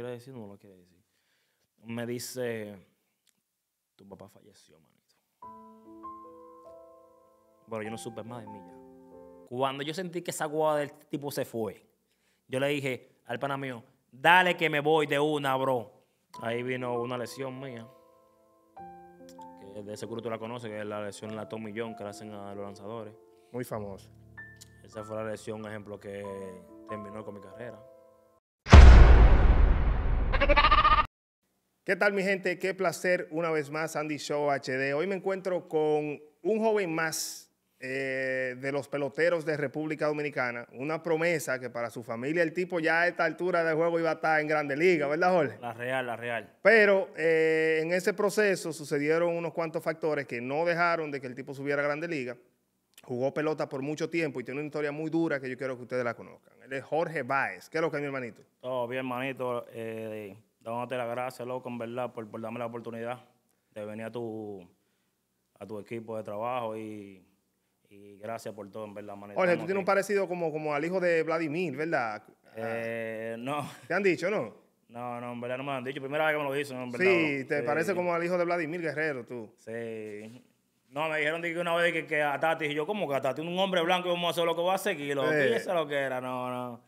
quiere decir, no lo quiere decir. Me dice, tu papá falleció, manito. Bueno, yo no supe más de mí Cuando yo sentí que esa guada del tipo se fue, yo le dije al pana mío, dale que me voy de una, bro. Ahí vino una lesión mía. Que de seguro tú la conoces, que es la lesión en la Tommy John que le hacen a los lanzadores. Muy famosa. Esa fue la lesión, ejemplo, que terminó con mi carrera. ¿Qué tal mi gente? Qué placer una vez más Andy Show HD. Hoy me encuentro con un joven más eh, de los peloteros de República Dominicana. Una promesa que para su familia el tipo ya a esta altura del juego iba a estar en Grande Liga, ¿verdad Jorge? La real, la real. Pero eh, en ese proceso sucedieron unos cuantos factores que no dejaron de que el tipo subiera a Grande Liga. Jugó pelota por mucho tiempo y tiene una historia muy dura que yo quiero que ustedes la conozcan. Él es Jorge Baez. ¿Qué es lo que es mi hermanito? Todo bien, hermanito. Eh dándote la gracias, loco, en verdad, por, por, darme la oportunidad de venir a tu, a tu equipo de trabajo y, y gracias por todo, en verdad, manito. tú tienes un parecido como, como al hijo de Vladimir, ¿verdad? Ah. Eh, no. ¿Te han dicho, no? No, no, en verdad no me han dicho. Primera vez que me lo dicen, en verdad. Sí, te parece como al hijo de Vladimir Guerrero, tú. Sí. No, me dijeron que una vez que, que a y yo, ¿cómo que a Un hombre blanco, vamos a hacer lo que va a seguir, lo lo que era, no, no.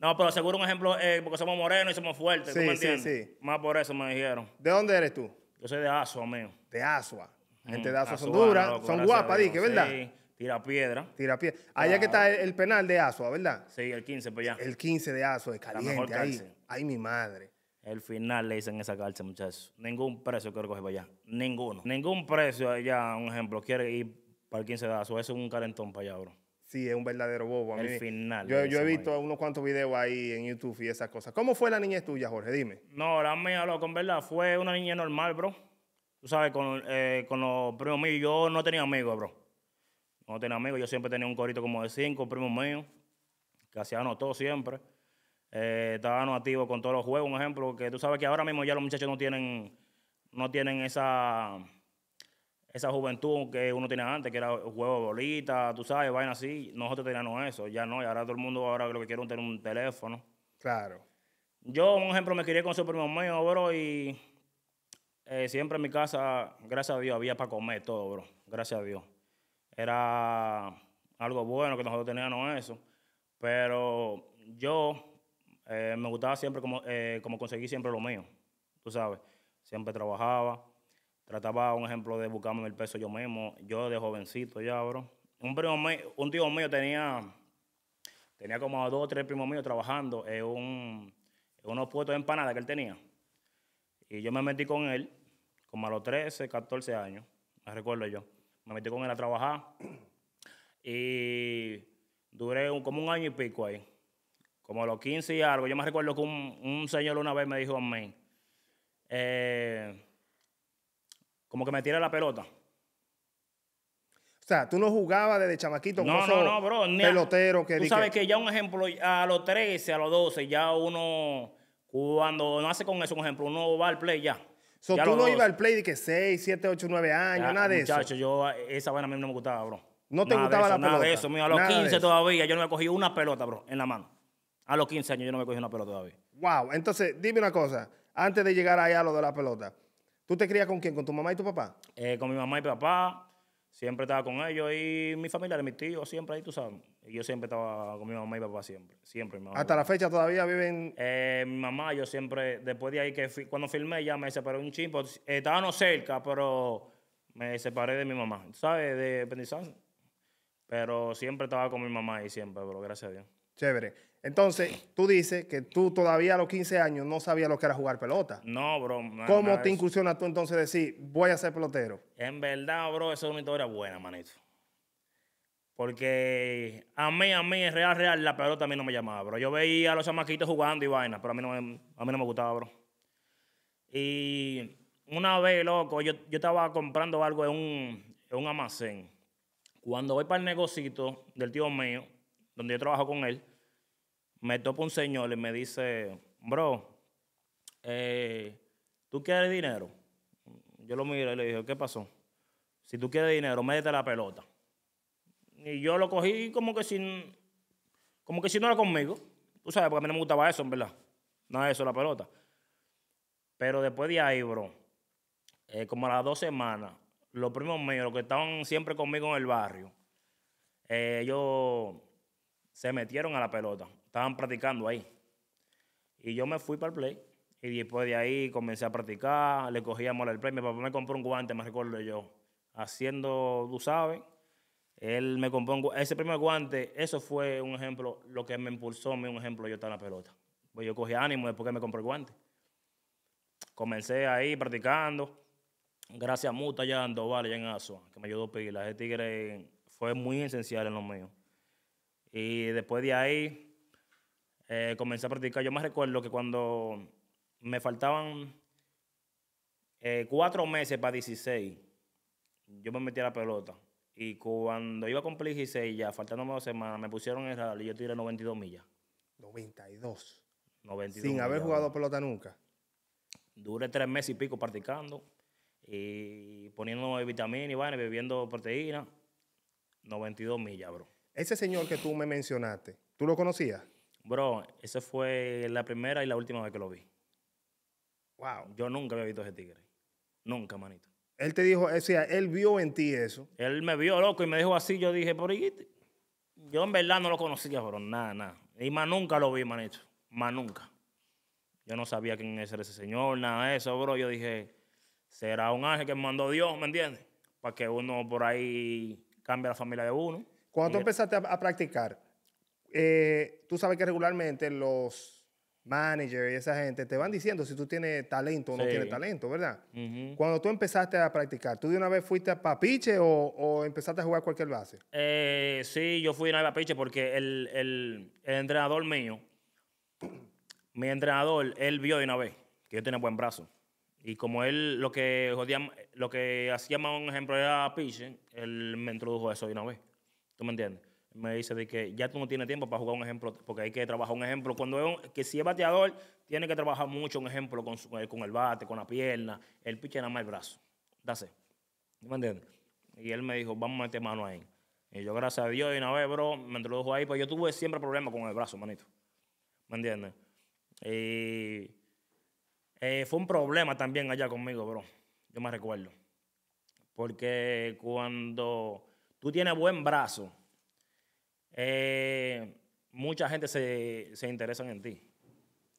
No, pero seguro un ejemplo, eh, porque somos morenos y somos fuertes, sí, me entiendes? Sí, sí. Más por eso me dijeron. ¿De dónde eres tú? Yo soy de Azua, amigo. De Azua? Mm, Gente de Azua son duras, son guapas, ¿verdad? Sí, tira piedra. Tira piedra. Allá que está el, penal de Asua, ¿verdad? Sí, el 15, pues ya. El 15 de Asua, es caliente. ahí, mi madre. El final le dicen esa cárcel, muchachos. Ningún precio quiero coger para allá. Ninguno. Ningún precio eh, allá, un ejemplo, quiere ir para el 15 de Azua, Eso es un calentón para allá, bro sí es un verdadero bobo. A el final. Yo, he visto unos cuantos videos ahí en YouTube y esas cosas. ¿Cómo fue la niña tuya, Jorge? Dime. No, la mía, loco, en verdad, fue una niña normal, bro. Tú sabes, eh, con, los primos míos, yo no tenía amigos, bro. No tenía amigos, yo siempre tenía un corito como de cinco primos míos, que hacíamos todo siempre. Eh, estábamos activos con todos los juegos, un ejemplo, que tú sabes que ahora mismo ya los muchachos no tienen, no tienen esa esa juventud que uno tenía antes, que era juego de bolita, tú sabes, vaina así, nosotros teníamos eso, ya no, y ahora todo el mundo ahora lo que quiere es tener un teléfono. Claro. Yo, un ejemplo, me crié con su primo mío, bro, y eh, siempre en mi casa, gracias a Dios, había para comer todo, bro, gracias a Dios. Era algo bueno que nosotros teníamos eso, pero yo eh, me gustaba siempre como, eh, como conseguir siempre lo mío, tú sabes, siempre trabajaba Trataba, un ejemplo, de buscarme el peso yo mismo, yo de jovencito ya, bro. Un, primo mío, un tío mío tenía, tenía como dos o tres primos míos trabajando en, un, unos puestos de empanada que él tenía. Y yo me metí con él, como a los 13, 14 años, me recuerdo yo. Me metí con él a trabajar y duré como un año y pico ahí. Como a los 15 y algo. Yo me recuerdo que un, un, señor una vez me dijo a mí, eh, como que me tira la pelota. O sea, tú no jugabas desde chamaquito no, no, no, bro, pelotero. Que tú sabes que... ya un ejemplo, a los 13, a los 12, ya uno, cuando no hace con eso, un ejemplo, uno va al play ya. O sea, tú no ibas al play de que 6, 7, 8, 9 años, nada de eso. Muchachos, yo, esa vaina a mí no me gustaba, bro. ¿No te gustaba la la nada pelota? De eso, mío, a los 15 todavía yo no me cogí una pelota, bro, en la mano. A los 15 años yo no me cogí una pelota todavía. Wow, entonces dime una cosa, antes de llegar allá a lo de la pelota. ¿Tú te crías con quién? ¿Con tu mamá y tu papá? Eh, con mi mamá y papá. Siempre estaba con ellos y mi familia, mis tíos, siempre ahí, tú sabes. yo siempre estaba con mi mamá y papá, siempre. siempre ¿Hasta la fecha todavía viven? Eh, mi mamá, yo siempre, después de ahí que cuando filmé, ya me separé un pues, eh, estaba no cerca, pero me separé de mi mamá, ¿sabes? De Pero siempre estaba con mi mamá ahí, siempre, Pero gracias a Dios. Chévere. Entonces, tú dices que tú todavía a los 15 años no sabías lo que era jugar pelota. No, bro. ¿Cómo te incursionas tú entonces decir, voy a ser pelotero? En verdad, bro, eso es una historia buena, manito. Porque a mí, a mí, en real, real, la pelota a mí no me llamaba, bro. Yo veía a los chamaquitos jugando y vaina, pero a mí no me, a mí no me gustaba, bro. Y una vez, loco, yo, estaba comprando algo en un, en un almacén. Cuando voy para el negocito del tío mío, donde yo trabajo con él, me topa un señor y me dice, bro, eh, ¿tú quieres dinero? Yo lo miro y le dije, ¿qué pasó? Si tú quieres dinero, métete la pelota. Y yo lo cogí como que sin, como que si no era conmigo. Tú sabes, porque a mí no me gustaba eso, en verdad. No de eso, la pelota. Pero después de ahí, bro, eh, como a las dos semanas, los primos míos, los que estaban siempre conmigo en el barrio, eh, ellos se metieron a la pelota estaban practicando ahí. Y yo me fui para el play. Y después de ahí comencé a practicar, le a Mola el play. Mi papá me compró un guante, me recuerdo yo. Haciendo, tú sabes, él me compró un guante. Ese primer guante, eso fue un ejemplo, lo que me impulsó a mí, un ejemplo, yo estaba en la pelota. Pues yo cogí ánimo después que me compré el guante. Comencé ahí practicando. Gracias a Muta ya en Doval, ya en Asua, que me ayudó a pedirla. Ese tigre fue muy esencial en lo mío. Y después de ahí, eh, comencé a practicar. Yo me recuerdo que cuando me faltaban eh, cuatro meses para 16, yo me metí a la pelota. Y cuando iba a cumplir 16, ya faltándome dos semanas, me pusieron en rally y yo tiré 92 millas. 92. 92 Sin haber jugado pelota nunca. dure tres meses y pico practicando y poniéndome vitamina y vaina, bebiendo proteína. 92 millas, bro. Ese señor que tú me mencionaste, ¿tú lo conocías? Bro, esa fue la primera y la última vez que lo vi. Wow. Yo nunca había visto ese tigre. Nunca, manito. Él te dijo, o sea, él vio en ti eso. Él me vio loco y me dijo así. Yo dije, por este? yo en verdad no lo conocía, bro. Nada, nada. Y más nunca lo vi, manito. Más nunca. Yo no sabía quién era ese señor, nada de eso, bro. Yo dije, será un ángel que mandó Dios, ¿me entiendes? Para que uno por ahí cambie la familia de uno. ¿Cuándo tú empezaste a practicar, eh, tú sabes que regularmente los managers y esa gente te van diciendo si tú tienes talento o no tienes talento, ¿verdad? Cuando tú empezaste a practicar, ¿tú de una vez fuiste a papiche o, empezaste a jugar cualquier base? Eh, sí, yo fui de a papiche porque el, entrenador mío, mi entrenador, él vio de una vez que yo tenía buen brazo. Y como él lo que jodía, lo que hacía más un ejemplo era pitch, él me introdujo eso de una vez. ¿Tú me entiendes? me dice de que ya tú no tienes tiempo para jugar un ejemplo, porque hay que trabajar un ejemplo. Cuando es que si es bateador, tiene que trabajar mucho un ejemplo con, eh, con el bate, con la pierna. El piche nada más el brazo. Dase. ¿Me entiendes? Y él me dijo, vamos a meter mano ahí. Y yo, gracias a Dios, y una vez, bro, me introdujo ahí, pues yo tuve siempre problemas con el brazo, manito. ¿Me entiendes? Y eh, fue un problema también allá conmigo, bro. Yo me recuerdo. Porque cuando tú tienes buen brazo, eh, mucha gente se, se interesa en ti.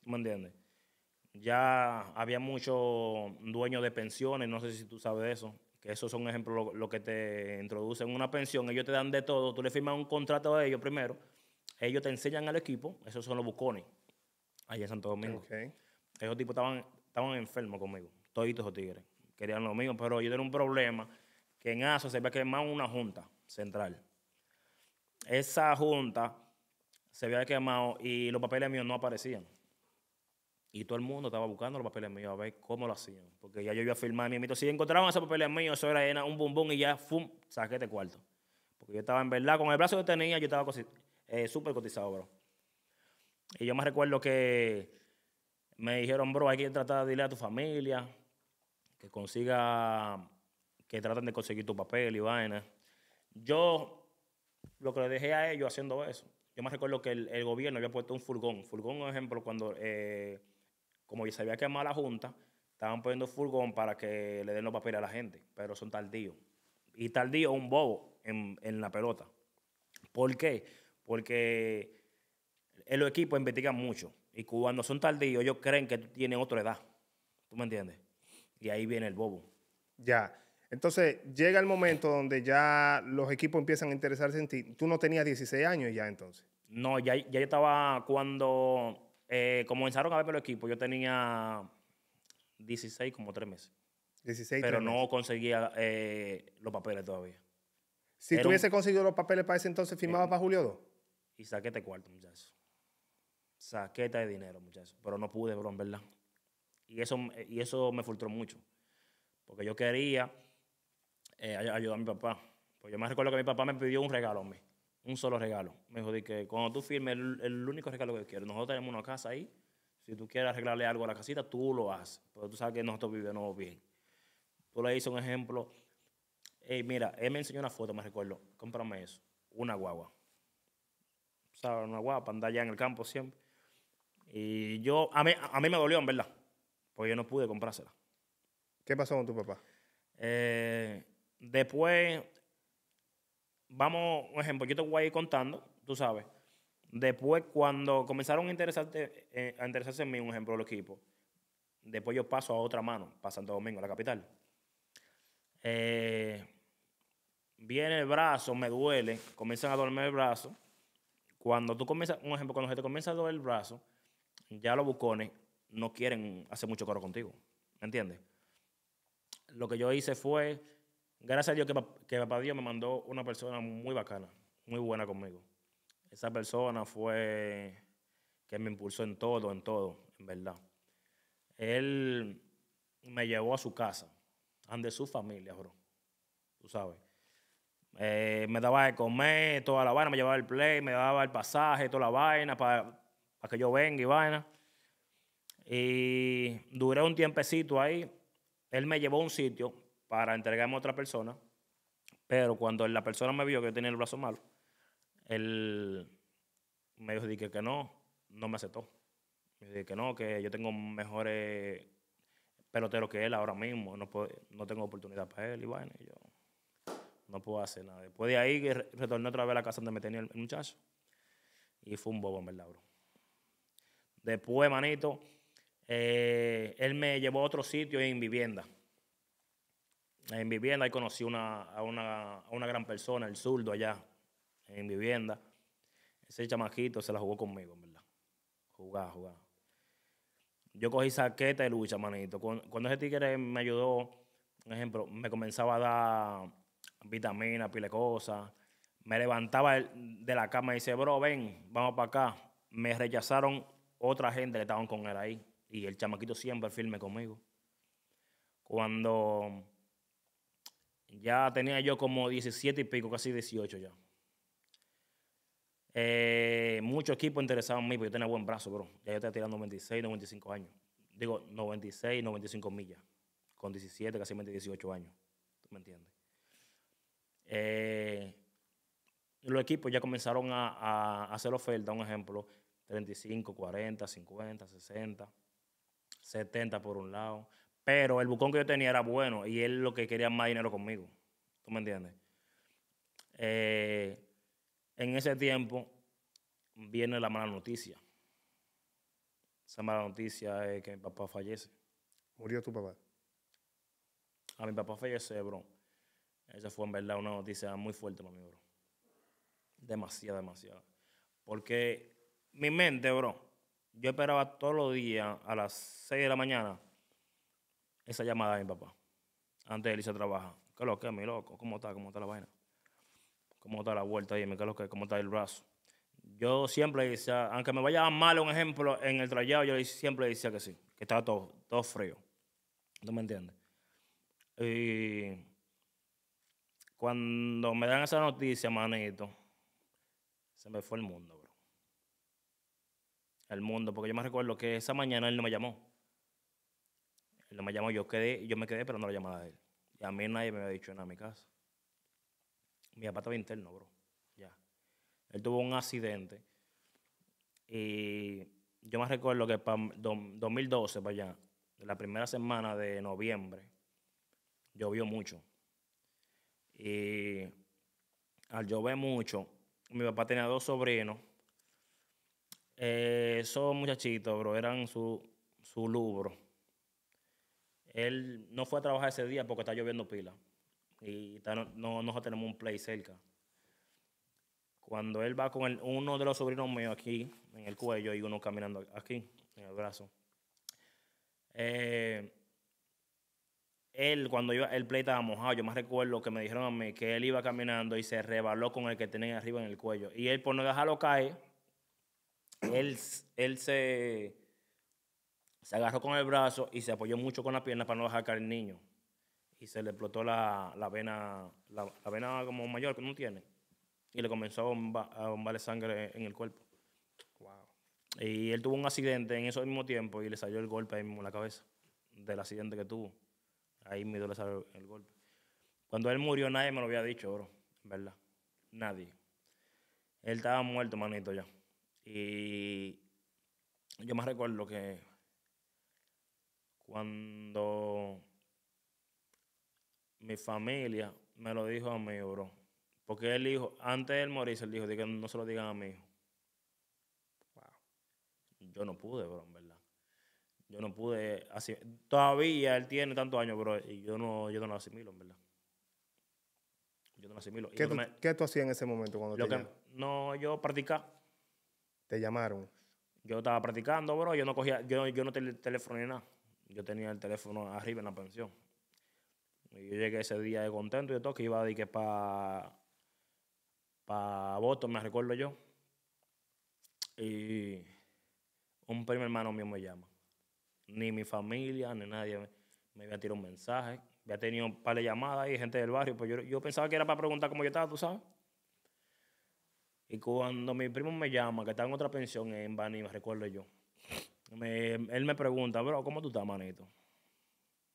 ¿Me entiendes? Ya había muchos dueños de pensiones, no sé si tú sabes de eso, que esos son ejemplos lo, que te introducen en una pensión, ellos te dan de todo, tú le firmas un contrato a ellos primero, ellos te enseñan al equipo, esos son los bucones, allá en Santo Domingo. Esos tipos estaban, estaban enfermos conmigo, toditos esos tigres, querían lo mismo, pero yo tenía un problema que en ASO se es más una junta central esa junta se había quemado y los papeles míos no aparecían. Y todo el mundo estaba buscando los papeles míos a ver cómo lo hacían. Porque ya yo iba a firmar mi mito. Si encontraban esos papeles míos, eso era un bumbum y ya, ¡fum! Saqué de este cuarto. Porque yo estaba en verdad, con el brazo que tenía, yo estaba eh, súper cotizado, bro. Y yo me recuerdo que me dijeron, bro, hay que tratar de irle a tu familia que consiga, que traten de conseguir tu papel y vaina. Yo lo que le dejé a ellos haciendo eso. Yo me recuerdo que el, gobierno había puesto un furgón. Furgón, por ejemplo, cuando, eh, como ya sabía que era la junta, estaban poniendo furgón para que le den los papeles a la gente, pero son tardíos. Y tardío un bobo en, la pelota. ¿Por qué? Porque los equipos investigan mucho. Y cuando son tardíos, ellos creen que tienen otra edad. ¿Tú me entiendes? Y ahí viene el bobo. Ya. Entonces, llega el momento donde ya los equipos empiezan a interesarse en ti. Tú no tenías 16 años ya entonces. No, ya, yo estaba cuando eh, comenzaron a verme los equipos. Yo tenía 16 como tres meses. 16, Pero no conseguía eh, los papeles todavía. Si tuviese conseguido los papeles para ese entonces, eh, firmaba para Julio 2. Y saqué este cuarto, muchachos. Saqueta de dinero, muchachos. Pero no pude, bro, en verdad. Y eso, y eso me frustró mucho. Porque yo quería eh, a mi papá. Pues yo me recuerdo que mi papá me pidió un regalo a mí, un solo regalo. Me dijo que cuando tú firmes el, único regalo que quiero, nosotros tenemos una casa ahí, si tú quieres arreglarle algo a la casita, tú lo haces, pero tú sabes que nosotros vivimos bien. Tú le hice un ejemplo, mira, él me enseñó una foto, me recuerdo, cómprame eso, una guagua. sabes una guagua para andar allá en el campo siempre. Y yo, a mí, a mí me dolió, en verdad, porque yo no pude comprársela. ¿Qué pasó con tu papá? Eh, Después, vamos, un ejemplo, yo te voy a ir contando, tú sabes. Después, cuando comenzaron a, interesarte, eh, a interesarse en mí, un ejemplo, los equipo después yo paso a otra mano, pasando Santo Domingo, la capital. Eh, viene el brazo, me duele, comienzan a dormir el brazo. Cuando tú comienzas, un ejemplo, cuando se te comienza a doler el brazo, ya los bucones no quieren hacer mucho coro contigo. ¿Me entiendes? Lo que yo hice fue Gracias a Dios que, papá Dios me mandó una persona muy bacana, muy buena conmigo. Esa persona fue que me impulsó en todo, en todo, en verdad. Él me llevó a su casa, ante su familia, bro. Tú sabes. Eh, me daba de comer, toda la vaina, me llevaba el play, me daba el pasaje, toda la vaina, para que yo venga y vaina. Y duré un tiempecito ahí. Él me llevó a un sitio para entregarme a otra persona, pero cuando la persona me vio que yo tenía el brazo malo, él me dijo que no, no me aceptó. Me dijo que no, que yo tengo mejores peloteros que él ahora mismo, no, no tengo oportunidad para él, y bueno, yo no puedo hacer nada. Después de ahí retorné otra vez a la casa donde me tenía el muchacho y fue un bobo, en verdad, Después, manito, eh, él me llevó a otro sitio en vivienda en vivienda ahí conocí una, a, una, una gran persona, el zurdo allá, en vivienda. Ese chamaquito se la jugó conmigo, en verdad. Jugaba, jugaba. Yo cogí saqueta de lucha, manito. Cuando, ese tigre me ayudó, por ejemplo, me comenzaba a dar vitaminas, pile cosas. Me levantaba de la cama y dice, bro, ven, vamos para acá. Me rechazaron otra gente que estaban con él ahí. Y el chamaquito siempre firme conmigo. Cuando ya tenía yo como 17 y pico, casi 18 ya. Eh, muchos equipos interesaban en mí, porque yo tenía buen brazo, bro. Ya yo estaba tirando 96, 95 años. Digo, 96, 95 millas. Con 17, casi 18 años. ¿Tú me entiendes? Eh, los equipos ya comenzaron a, hacer oferta, un ejemplo, 35, 40, 50, 60, 70 por un lado. Pero el bucón que yo tenía era bueno y él lo que quería más dinero conmigo. ¿Tú me entiendes? Eh, en ese tiempo viene la mala noticia. Esa mala noticia es que mi papá fallece. ¿Murió tu papá? A mi papá fallece, bro. Esa fue en verdad una noticia muy fuerte para mí, bro. Demasiado, demasiado. Porque mi mente, bro, yo esperaba todos los días a las 6 de la mañana esa llamada a mi papá. Antes él se trabajar. ¿Qué lo que, mi loco? ¿Cómo está? ¿Cómo está la vaina? ¿Cómo está la vuelta? ahí ¿qué lo que? ¿Cómo está el brazo? Yo siempre decía, aunque me vaya mal un ejemplo en el trayado, yo siempre decía que sí, que estaba todo, todo frío. ¿No me entiendes? Y cuando me dan esa noticia, manito, se me fue el mundo, bro. El mundo, porque yo me recuerdo que esa mañana él no me llamó. Él me llamó, yo quedé, yo me quedé pero no la llamada de él. Y a mí nadie me había dicho nada a mi casa. Mi papá estaba interno, bro. Ya. Él tuvo un accidente. Y yo me recuerdo que para 2012, para allá, la primera semana de noviembre, llovió mucho. Y al llover mucho, mi papá tenía dos sobrinos. Eh, esos muchachitos, bro, eran su, su lubro él no fue a trabajar ese día porque está lloviendo pila. Y no, nosotros tenemos un play cerca. Cuando él va con uno de los sobrinos míos aquí, en el cuello, y uno caminando aquí, en el brazo. Eh, él, cuando iba el play estaba mojado, yo más recuerdo que me dijeron a mí que él iba caminando y se rebaló con el que tenía arriba en el cuello. Y él, por no dejarlo caer, él, él se se agarró con el brazo y se apoyó mucho con las piernas para no dejar caer el niño. Y se le explotó la, la vena, la, vena como mayor que no tiene. Y le comenzó a, bomba, a bombarle sangre en el cuerpo. Y él tuvo un accidente en ese mismo tiempo y le salió el golpe ahí mismo en la cabeza del accidente que tuvo. Ahí mismo le salió el golpe. Cuando él murió nadie me lo había dicho, bro. ¿Verdad? Nadie. Él estaba muerto, manito, ya. Y yo me recuerdo que cuando mi familia me lo dijo a mí, bro. Porque él dijo, antes de él morirse, él dijo, que no se lo digan a mi hijo. Yo no pude, bro, en verdad. Yo no pude. Así, todavía él tiene tantos años, bro, y yo no, yo no lo asimilo, en verdad. Yo no lo asimilo. ¿Qué, tú, hacías en ese momento cuando te No, yo practicaba. ¿Te llamaron? Yo estaba practicando, bro. Yo no cogía, yo, no tenía teléfono ni nada yo tenía el teléfono arriba en la pensión. Y yo llegué ese día de contento y todo, que iba de que para pa Boston, me recuerdo yo. Y un primo hermano mío me llama. Ni mi familia, ni nadie me, me había tirado un mensaje. Había tenido un par de llamadas y gente del barrio. Pues yo, yo pensaba que era para preguntar cómo yo estaba, tú sabes. Y cuando mi primo me llama, que está en otra pensión en Bani, me recuerdo yo él me pregunta, bro, ¿cómo tú estás, manito?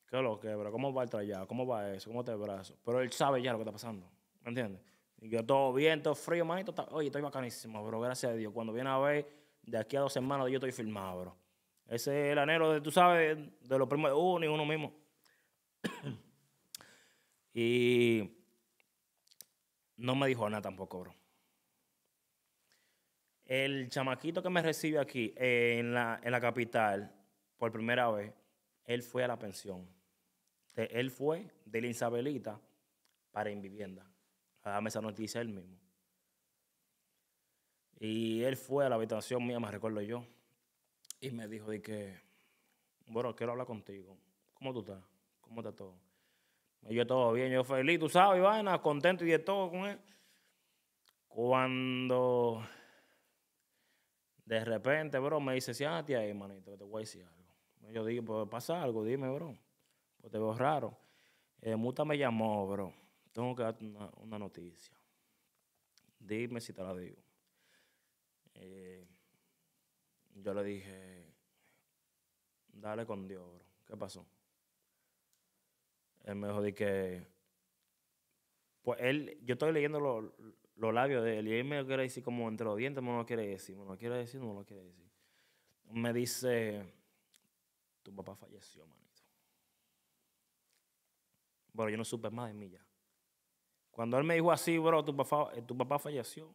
¿Qué es lo que, bro? ¿Cómo va el trayado? ¿Cómo va eso? ¿Cómo te brazo? Pero él sabe ya lo que está pasando, ¿me entiendes? Y yo todo bien, todo frío, manito. oye, estoy bacanísimo, bro, gracias a Dios. Cuando viene a ver, de aquí a dos semanas yo estoy filmado, bro. Ese es el anhelo, de, tú sabes, de los primos uno y uno mismo. y no me dijo nada tampoco, bro. El chamaquito que me recibe aquí eh, en, la, en la capital, por primera vez, él fue a la pensión. Él fue de la Isabelita para vivienda. A darme esa noticia él mismo. Y él fue a la habitación mía, me recuerdo yo. Y me dijo de que, bueno, quiero hablar contigo. ¿Cómo tú estás? ¿Cómo está todo? yo todo bien, yo feliz, tú sabes, vaina, contento y de todo con él. Cuando de repente, bro, me dice, siéntate ahí, manito, que te voy a decir algo. Yo digo, pues pasa algo, dime, bro. Pues te veo raro. Eh, Muta me llamó, bro. Tengo que darte una, noticia. Dime si te la digo. Eh, yo le dije, dale con Dios, bro. ¿Qué pasó? Él me dijo que, pues él, yo estoy leyendo lo, los labios de él. Y él me quiere decir como entre los dientes, me lo quiere decir, me lo quiere decir, no lo quiere decir. Me dice, tu papá falleció, manito. Bueno, yo no supe más de mí ya. Cuando él me dijo así, bro, tu papá, eh, tu papá falleció,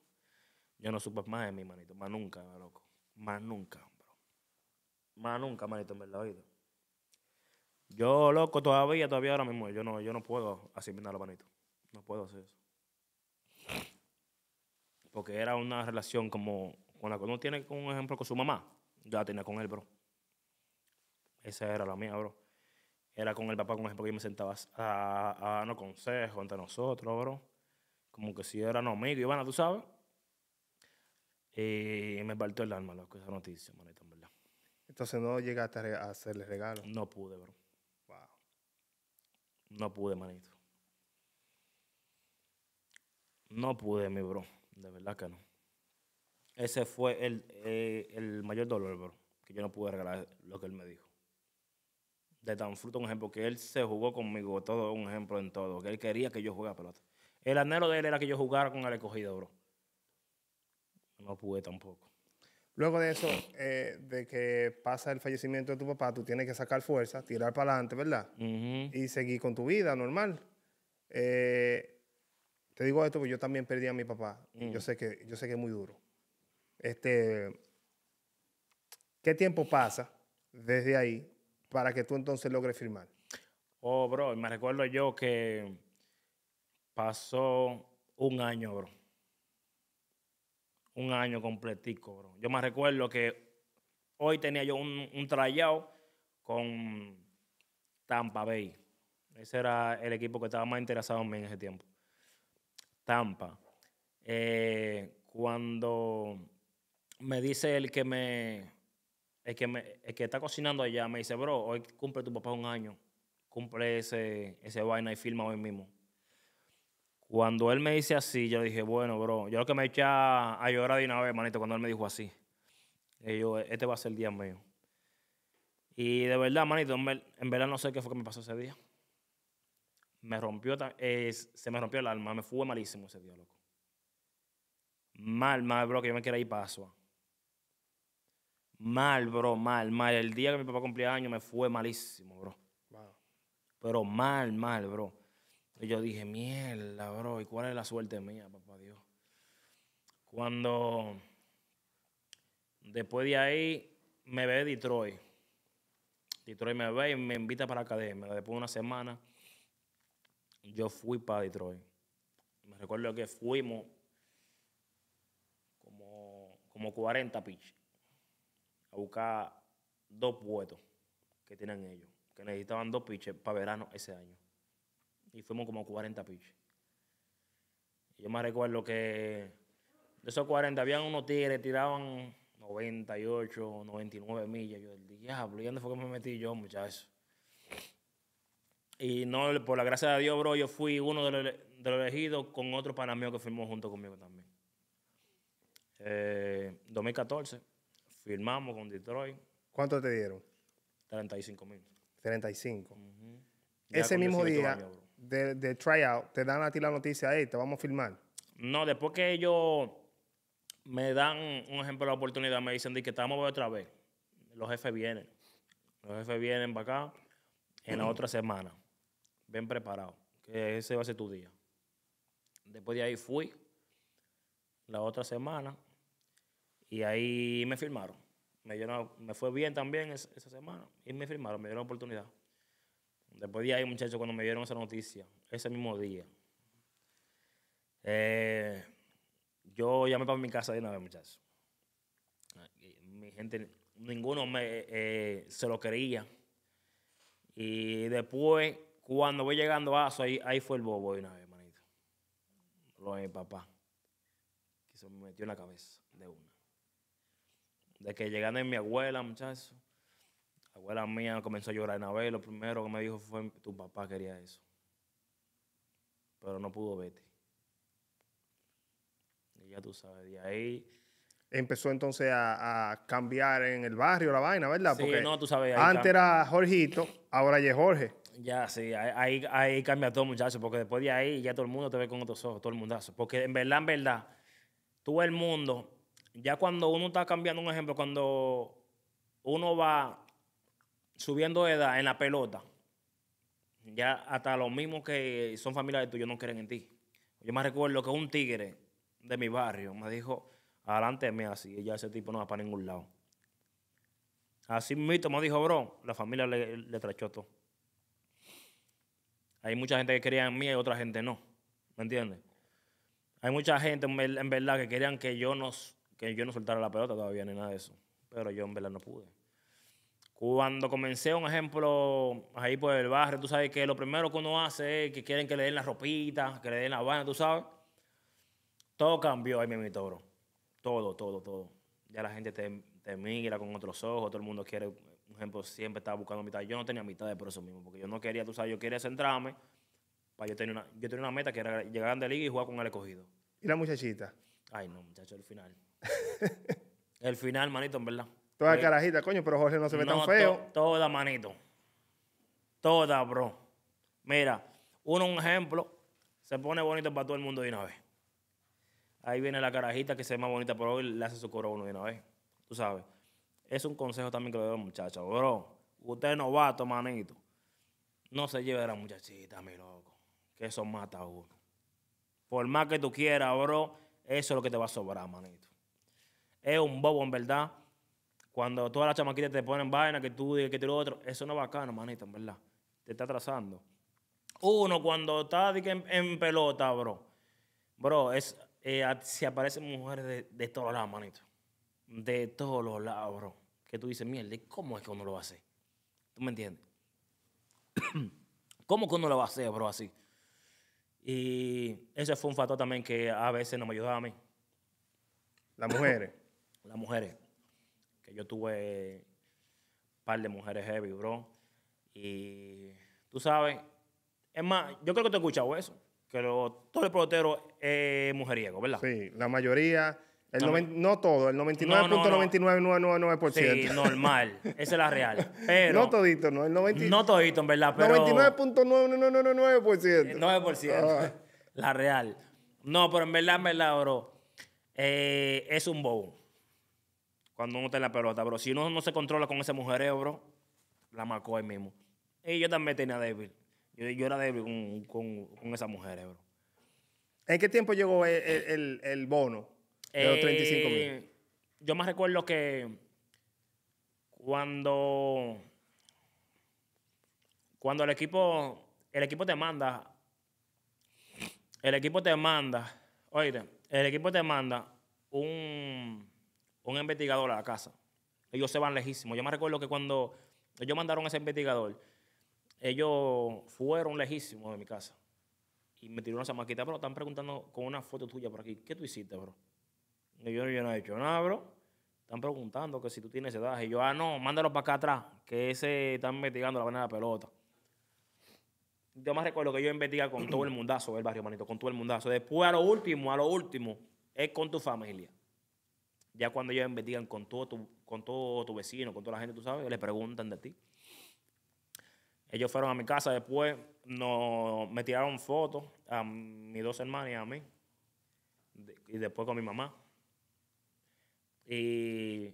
yo no supe más de mí, manito. Más nunca, loco. Más nunca, bro. Más nunca, manito, en verdad, oído. Yo, loco, todavía, todavía ahora mismo, yo no, yo no puedo asimilarlo, manito. No puedo hacer eso porque era una relación como con la que uno tiene, un ejemplo, con su mamá. ya la tenía con él, bro. Esa era la mía, bro. Era con el papá, con ejemplo, que yo me sentaba a, a darnos consejos entre nosotros, bro. Como que si eran amigos, Ivana, tú sabes. Y me partió el alma, loco, esa noticia, manito, en verdad. Entonces no llegaste a hacerle regalo. No pude, bro. Wow. No pude, manito. No pude, mi bro. De verdad que no. Ese fue eh, el, mayor dolor, bro, que yo no pude regalar lo que él me dijo. De tan fruto, un ejemplo, que él se jugó conmigo, todo un ejemplo en todo, que él quería que yo jugara pelota. El anhelo de él era que yo jugara con el escogido, bro. No pude tampoco. Luego de eso, eh, de que pasa el fallecimiento de tu papá, tú tienes que sacar fuerza, tirar para adelante, ¿verdad? Y seguir con tu vida normal. Eh, te digo esto porque yo también perdí a mi papá. Mm. Yo, sé que, yo sé que es muy duro. Este, ¿Qué tiempo pasa desde ahí para que tú entonces logres firmar? Oh, bro, me recuerdo yo que pasó un año, bro. Un año completico, bro. Yo me recuerdo que hoy tenía yo un, un tryout con Tampa Bay. Ese era el equipo que estaba más interesado en mí en ese tiempo. Tampa. Eh, cuando me dice el que me, el que que está cocinando allá, me dice, bro, hoy cumple tu papá un año, cumple ese, ese vaina y firma hoy mismo. Cuando él me dice así, yo dije, bueno, bro, yo lo que me echa a, llorar de una vez, manito, cuando él me dijo así. Eh, yo, este va a ser el día mío. Y de verdad, manito, en verdad no sé qué fue que me pasó ese día me rompió, se me rompió el alma, me fue malísimo ese día, loco. Mal, mal, bro, que yo me quiera ir paso Mal, bro, mal, mal. El día que mi papá cumplía años me fue malísimo, bro. Pero mal, mal, bro. Y yo dije, mierda, bro, ¿y cuál es la suerte mía, papá Dios? Cuando después de ahí me ve Detroit. Detroit me ve y me invita para la academia. Después de una semana yo fui para Detroit. Me recuerdo que fuimos como, como 40 pitch a buscar dos puestos que tienen ellos, que necesitaban dos pitches para verano ese año. Y fuimos como 40 piches. Yo me recuerdo que de esos 40 habían unos tigres, tiraban 98, 99 millas. Yo, dije diablo, ¿y dónde fue que me metí yo, muchachos? Y no, por la gracia de Dios, bro, yo fui uno de los, elegidos con otro panameo que firmó junto conmigo también. 2014, eh, firmamos con Detroit. ¿Cuánto te dieron? 35 mil. 35. Ese mismo día de, de, tryout, te dan a ti la noticia, hey, te vamos a firmar. No, después que ellos me dan un ejemplo de la oportunidad, me dicen, que estamos otra vez. Los jefes vienen. Los jefes vienen para acá en la otra semana bien preparado, que ese va a ser tu día. Después de ahí fui la otra semana y ahí me firmaron. Me, me fue bien también esa, semana y me firmaron, me dieron la oportunidad. Después de ahí, muchachos, cuando me dieron esa noticia, ese mismo día, eh, yo llamé para mi casa de una vez, muchachos. Mi gente, ninguno me, eh, se lo quería Y después cuando voy llegando a eso ahí, ahí fue el bobo de una vez, manito. Lo de mi papá. Que se me metió en la cabeza de una. De que llegando en mi abuela, muchachos. abuela mía comenzó a llorar una vez. Lo primero que me dijo fue: tu papá quería eso. Pero no pudo verte. Y ya tú sabes, de ahí empezó entonces a, cambiar en el barrio la vaina, ¿verdad? Sí, Porque no, tú sabes, antes era Jorgito, ahora ya es Jorge. Ya, sí, ahí, cambia todo, muchachos, porque después de ahí ya todo el mundo te ve con otros ojos, todo el mundazo. Porque en verdad, en verdad, todo el mundo, ya cuando uno está cambiando, un ejemplo, cuando uno va subiendo de edad en la pelota, ya hasta los mismos que son familiares tuyos no creen en ti. Yo me recuerdo que un tigre de mi barrio me dijo, adelante me así, ya ese tipo no va para ningún lado. Así mismo me dijo, bro, la familia le, le trachó todo. Hay mucha gente que quería en mí y otra gente no. ¿Me entiendes? Hay mucha gente en verdad que querían que yo, no, que yo no soltara la pelota todavía ni nada de eso. Pero yo en verdad no pude. Cuando comencé, un ejemplo, ahí por el barrio, tú sabes que lo primero que uno hace es que quieren que le den la ropita, que le den la vaina, tú sabes. Todo cambió ahí, mi toro. Todo, todo, todo. Ya la gente te mira con otros ojos, todo el mundo quiere un ejemplo, siempre estaba buscando mitad. Yo no tenía de por eso mismo, porque yo no quería, tú sabes, yo quería centrarme. yo, tenía una, yo tenía una meta que era llegar a la liga y jugar con el escogido. ¿Y la muchachita? Ay, no, muchacho, el final. el final, manito, en verdad. Toda carajita, coño, pero Jorge no se ve tan feo. toda, manito. Toda, bro. Mira, uno, un ejemplo, se pone bonito para todo el mundo de una vez. Ahí viene la carajita que se ve más bonita por hoy, le hace su coro uno de una vez. Tú sabes es un consejo también que le doy a los muchachos. Bro, usted es novato, manito. No se lleve a la muchachita, mi loco. Que eso mata a uno. Por más que tú quieras, bro, eso es lo que te va a sobrar, manito. Es un bobo, en verdad. Cuando todas las chamaquitas te ponen vaina, que tú digas que tú lo otro, eso no es bacano, manito, en verdad. Te está atrasando. Uno, cuando está en, pelota, bro, bro, es, eh, se aparecen mujeres de, de todos lados, manito. De todos los lados, bro que tú dices, mierda, ¿cómo es que uno lo va a hacer? ¿Tú me entiendes? ¿Cómo que uno lo va a hacer, bro, así? Y ese fue un factor también que a veces no me ayudaba a mí. Las mujeres. Las mujeres. Que yo tuve un par de mujeres heavy, bro. Y tú sabes, es más, yo creo que te he escuchado eso. Que todo el protero es eh, mujeriego, ¿verdad? Sí, la mayoría el no, no, todo, el 99.99999%. Sí, normal. Esa es la real. no todito, ¿no? El no todito, en verdad, pero... 99.999%. 9%. La real. No, pero en verdad, en verdad, bro, es un bobo cuando uno está la pelota, bro. Si uno no se controla con esa mujer, bro, la marcó ahí mismo. Y yo también tenía débil. Yo, yo era débil con, con, con esas mujeres, bro. ¿En qué tiempo llegó el, el bono? Eh, yo más recuerdo que cuando, cuando el equipo, el equipo te manda, el equipo te manda, oye, el equipo te manda un, un investigador a la casa. Ellos se van lejísimos. Yo me recuerdo que cuando ellos mandaron a ese investigador, ellos fueron lejísimos de mi casa. Y me tiraron esa maquita, pero están preguntando con una foto tuya por aquí. ¿Qué tú hiciste, bro? yo, no he dicho nada, bro. Están preguntando que si tú tienes edad. Y yo, ah, no, mándalo para acá atrás, que ese están investigando la vaina de la pelota. Yo más recuerdo que yo investiga con todo el mundazo del barrio, manito, con todo el mundazo. Después, a lo último, a lo último, es con tu familia. Ya cuando ellos investigan con todo tu, con todo tu vecino, con toda la gente, tú sabes, le preguntan de ti. Ellos fueron a mi casa después, nos, me tiraron fotos a mis dos hermanas y a mí, y después con mi mamá. Y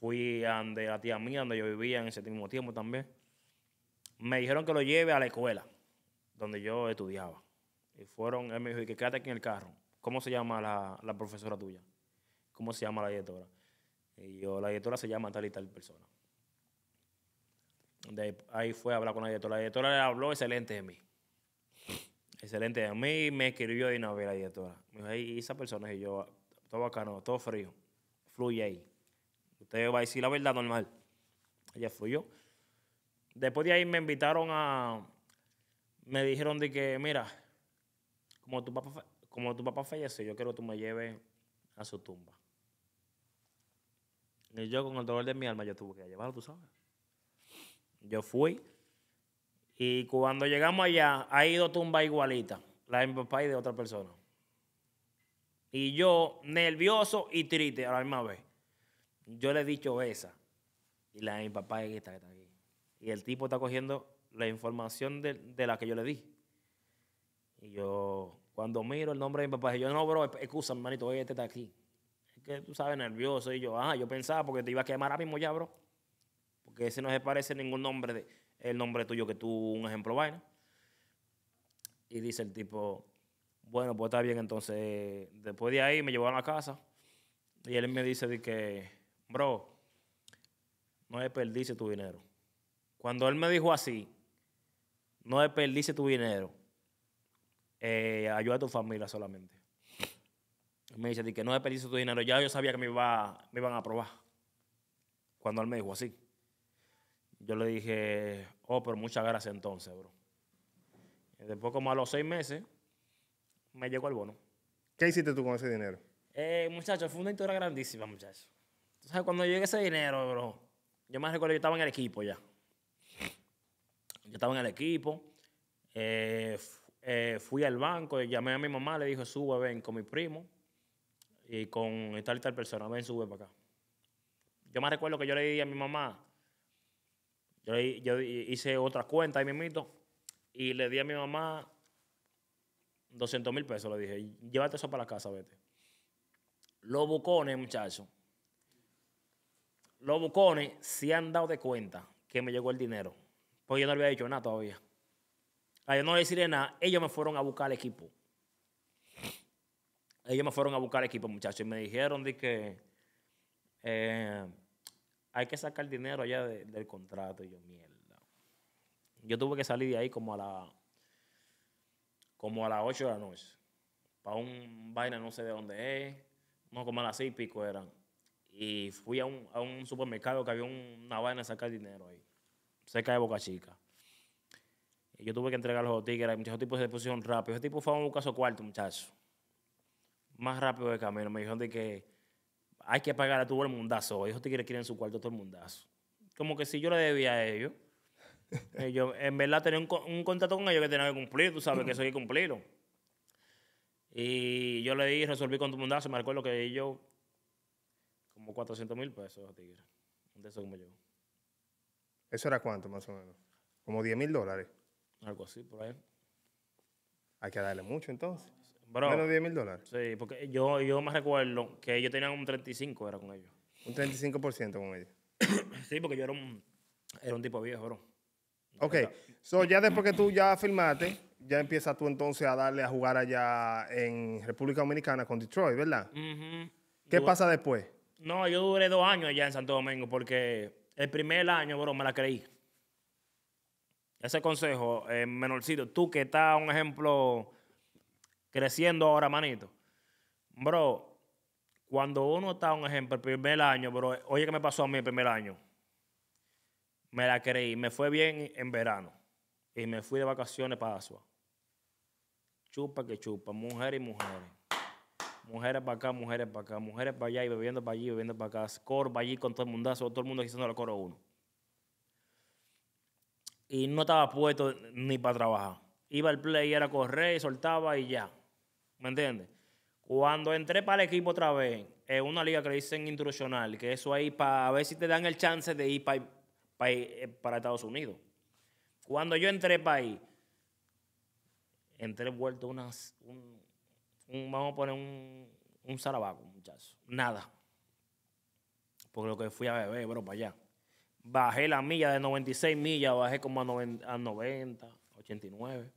fui a donde la tía mía, donde yo vivía en ese mismo tiempo también. Me dijeron que lo lleve a la escuela donde yo estudiaba. Y fueron, él me dijo, quédate aquí en el carro. ¿Cómo se llama la, profesora tuya? ¿Cómo se llama la directora? Y yo, la directora se llama tal y tal persona. ahí, fue a hablar con la directora. La directora le habló excelente de mí. Excelente de mí. Me escribió de una vez la directora. y esa persona, y yo, todo bacano, todo frío fluye ahí. Usted va a decir la verdad normal. Ella yo. Después de ahí me invitaron a. Me dijeron de que, mira, como tu papá, como tu papá falleció, yo quiero que tú me lleves a su tumba. Y yo con el dolor de mi alma, yo tuve que llevarlo, tú sabes. Yo fui. Y cuando llegamos allá, ha ido tumba igualita, La de mi papá y de otra persona. Y yo, nervioso y triste a la misma vez. Yo le he dicho esa. Y la de mi papá es esta que está aquí. Y el tipo está cogiendo la información de, la que yo le di. Y yo, cuando miro el nombre de mi papá, yo, no, bro, excusa, hermanito, este está aquí. Es que tú sabes, nervioso. Y yo, ah, yo pensaba porque te iba a quemar ahora mismo ya, bro. Porque ese no se parece ningún nombre, de, el nombre tuyo que tú, un ejemplo, vaina. Y dice el tipo, bueno, pues está bien. Entonces, eh, después de ahí me llevó a la casa y él me dice de que, bro, no desperdice tu dinero. Cuando él me dijo así, no desperdice tu dinero, eh, ayuda a tu familia solamente. me dice de que no desperdice tu dinero. Ya yo sabía que me, iba, me iban a probar Cuando él me dijo así. Yo le dije, oh, pero muchas gracias entonces, bro. después, como a los seis meses, me llegó el bono. ¿Qué hiciste tú con ese dinero? Eh, muchachos, fue una historia grandísima, muchachos. Entonces, cuando llegué ese dinero, bro, yo me recuerdo, yo estaba en el equipo ya. Yo estaba en el equipo, eh, eh, fui al banco, llamé a mi mamá, le dije, sube, ven con mi primo y con tal y tal persona, ven, sube para acá. Yo me recuerdo que yo le di a mi mamá, yo, yo hice otra cuenta ahí mismito, y le di a mi mamá 200 mil pesos, le dije, llévate eso para la casa, vete. Los bucones, muchachos. Los bucones se han dado de cuenta que me llegó el dinero. Porque yo no le había dicho nada todavía. A yo no le nada, ellos me fueron a buscar el equipo. Ellos me fueron a buscar el equipo, muchachos. Y me dijeron de que eh, hay que sacar dinero allá del contrato. yo, mierda. Yo tuve que salir de ahí como a la como a las 8 de la noche. Para un vaina no sé de dónde es, no como a las 6 y pico eran. Y fui a un, a un supermercado que había una vaina de sacar dinero ahí, cerca de Boca Chica. Y yo tuve que entregar los tigres, muchos tipos se pusieron rápido. Ese tipo fue a un caso cuarto, muchacho. Más rápido de camino. Me dijeron de que hay que pagar a todo el mundazo. Ellos tigres quieren su cuarto todo el mundazo. Como que si yo le debía a ellos. Eh, yo, en verdad, tenía un, contrato con ellos que tenía que cumplir, tú sabes que eso hay que cumplirlo. Y yo le di, y resolví con tu mundazo, me acuerdo que yo como 400 mil pesos a ti. De eso como yo. ¿Eso era cuánto, más o menos? ¿Como 10 mil dólares? Algo así, por ahí. Hay que darle mucho, entonces. ¿Menos 10 mil dólares? Sí, porque yo, yo más recuerdo que ellos tenían un 35, era con ellos. ¿Un 35% con ellos? sí, porque yo era un, era un tipo viejo, bro. Ok, so ya después que tú ya firmaste, ya empiezas tú entonces a darle a jugar allá en República Dominicana con Detroit, ¿verdad? ¿Qué pasa después? No, yo duré dos años allá en Santo Domingo porque el primer año, bro, me la creí. Ese consejo, eh, menorcito, tú que estás, un ejemplo, creciendo ahora, manito. Bro, cuando uno está, un ejemplo, el primer año, bro, oye, ¿qué me pasó a mí el primer año? Me la creí. Me fue bien en verano. Y me fui de vacaciones para Asua. Chupa que chupa. Mujeres y mujeres. Mujeres para acá, mujeres para acá, mujeres para allá y bebiendo para allí, bebiendo para acá. cor allí con todo el mundazo, todo el mundo haciendo la coro uno. Y no estaba puesto ni para trabajar. Iba al play, era correr, y soltaba y ya. ¿Me entiendes? Cuando entré para el equipo otra vez, en una liga que le dicen instruccional, que eso ahí para ver si te dan el chance de ir para eh, para Estados Unidos. Cuando yo entré para ahí, entré vuelto unas, un, vamos a poner un, un zarabaco, muchachos. Nada. porque lo que fui a beber, bro, para allá. Bajé la milla de 96 millas, bajé como a, 90, 89.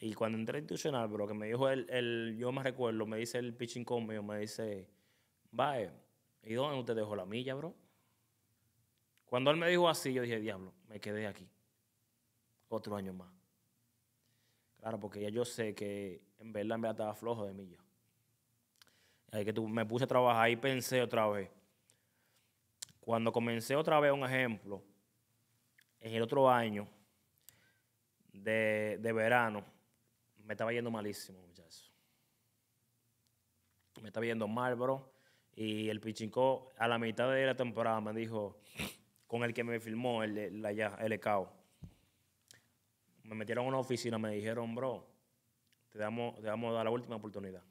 Y cuando entré institucional, bro, que me dijo el, el yo me recuerdo, me dice el pitching conmigo, me dice, vaya, ¿y dónde usted dejó la milla, bro? Cuando él me dijo así, yo dije, diablo, me quedé aquí. Otro año más. Claro, porque ya yo sé que en verdad me estaba flojo de milla. Hay que tú, me puse a trabajar y pensé otra vez. Cuando comencé otra vez, un ejemplo, en el otro año de, de verano, me estaba yendo malísimo, muchachos. Me estaba yendo mal, bro. Y el Pichinco, a la mitad de la temporada, me dijo, con el que me filmó el, el, ECAO. Me metieron a una oficina, me dijeron, bro, te vamos a dar la última oportunidad.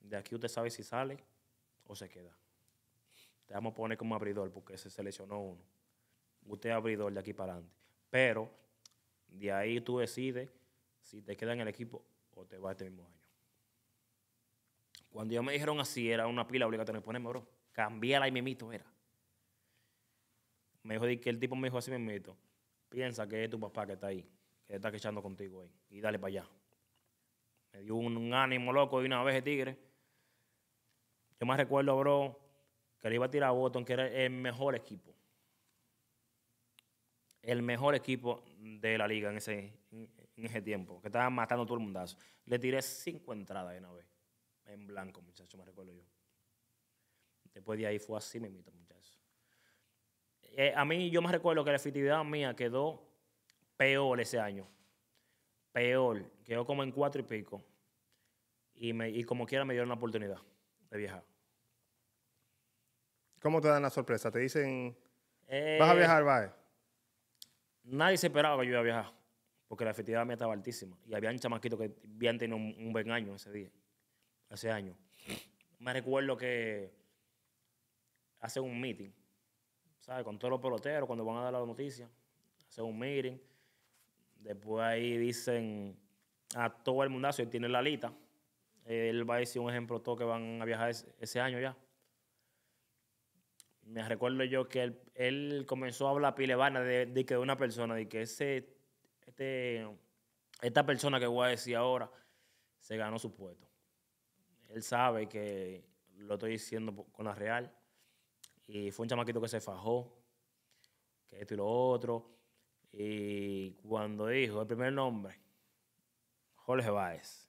De aquí usted sabe si sale o se queda. Te vamos a poner como abridor porque se seleccionó uno. Usted es abridor de aquí para adelante. Pero de ahí tú decides si te queda en el equipo o te vas este mismo año. Cuando ya me dijeron así, era una pila obligatoria. ponerme bro, cambiala y mimito, era me dijo que el tipo me dijo así me invito piensa que es tu papá que está ahí, que está quechando contigo ahí, y dale para allá. Me dio un, ánimo loco y una vez de tigre. Yo más recuerdo, bro, que le iba a tirar a que era el mejor equipo. El mejor equipo de la liga en ese, ese tiempo, que estaba matando todo el mundazo. Le tiré cinco entradas de una vez, en blanco, muchacho, me recuerdo yo. Después de ahí fue así, me invito, muchachos eh, a mí yo me recuerdo que la efectividad mía quedó peor ese año. Peor. Quedó como en cuatro y pico. Y, como quiera me dieron la oportunidad de viajar. ¿Cómo te dan la sorpresa? Te dicen, eh, vas a viajar, vaya. Nadie se esperaba que yo iba a viajar, porque la efectividad mía estaba altísima. Y había un chamaquito que habían tenido un, un, buen año ese día, ese año. Me recuerdo que hace un meeting ¿sabes? Con todos los peloteros cuando van a dar la noticia. Hacen un meeting. Después ahí dicen a todo el mundazo, ah, él tiene la lista. Él va a decir un ejemplo, todo que van a viajar ese, año ya. Me recuerdo yo que él, comenzó a hablar pilevana de, de que una persona, de que ese, este, esta persona que voy a decir ahora se ganó su puesto. Él sabe que lo estoy diciendo con la real y eh, fue un chamaquito que se fajó, que esto y lo otro. Y cuando dijo el primer nombre, Jorge Báez,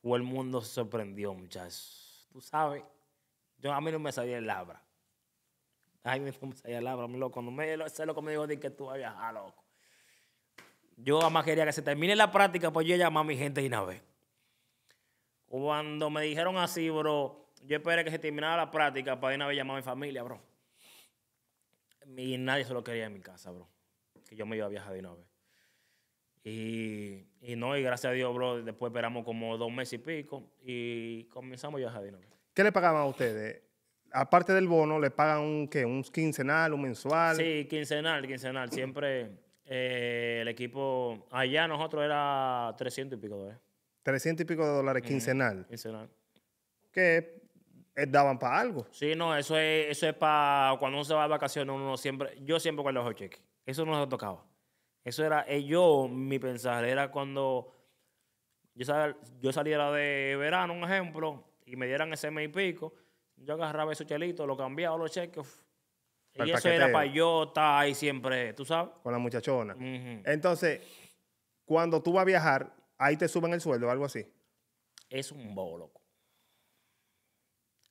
todo el mundo se sorprendió, muchachos. Tú sabes, yo a mí no me sabía el labra. A mí no me sabía el labra, mi loco. Cuando me, ese loco me dijo de que tú vas a ah, viajar, loco. Yo más quería que se termine la práctica, pues yo llamé a mi gente y una vez. Cuando me dijeron así, bro, yo esperé que se terminara la práctica para ir a vez llamar a mi familia, bro. Y nadie se lo quería en mi casa, bro. Que yo me iba a viajar de una Y, no, y gracias a Dios, bro, después esperamos como dos meses y pico y comenzamos a viajar de una ¿Qué le pagaban a ustedes? Aparte del bono, ¿le pagan un, qué, un quincenal, un mensual? Sí, quincenal, quincenal. Siempre eh, el equipo, allá nosotros era 300 y pico de dólares. 300 y pico de dólares quincenal. quincenal. Que eh, daban para algo. Sí, no, eso es, eso es para cuando uno se va de vacaciones, uno siempre, yo siempre con los cheques. Eso no se tocaba. Eso era, eh, yo, mi pensar, era cuando yo, sal, yo saliera de verano, un ejemplo, y me dieran ese mes y pico, yo agarraba esos chelitos, lo cambiaba los cheques. y eso era para yo estar ahí siempre, tú sabes. Con la muchachona. Entonces, cuando tú vas a viajar, ahí te suben el sueldo o algo así. Es un bolo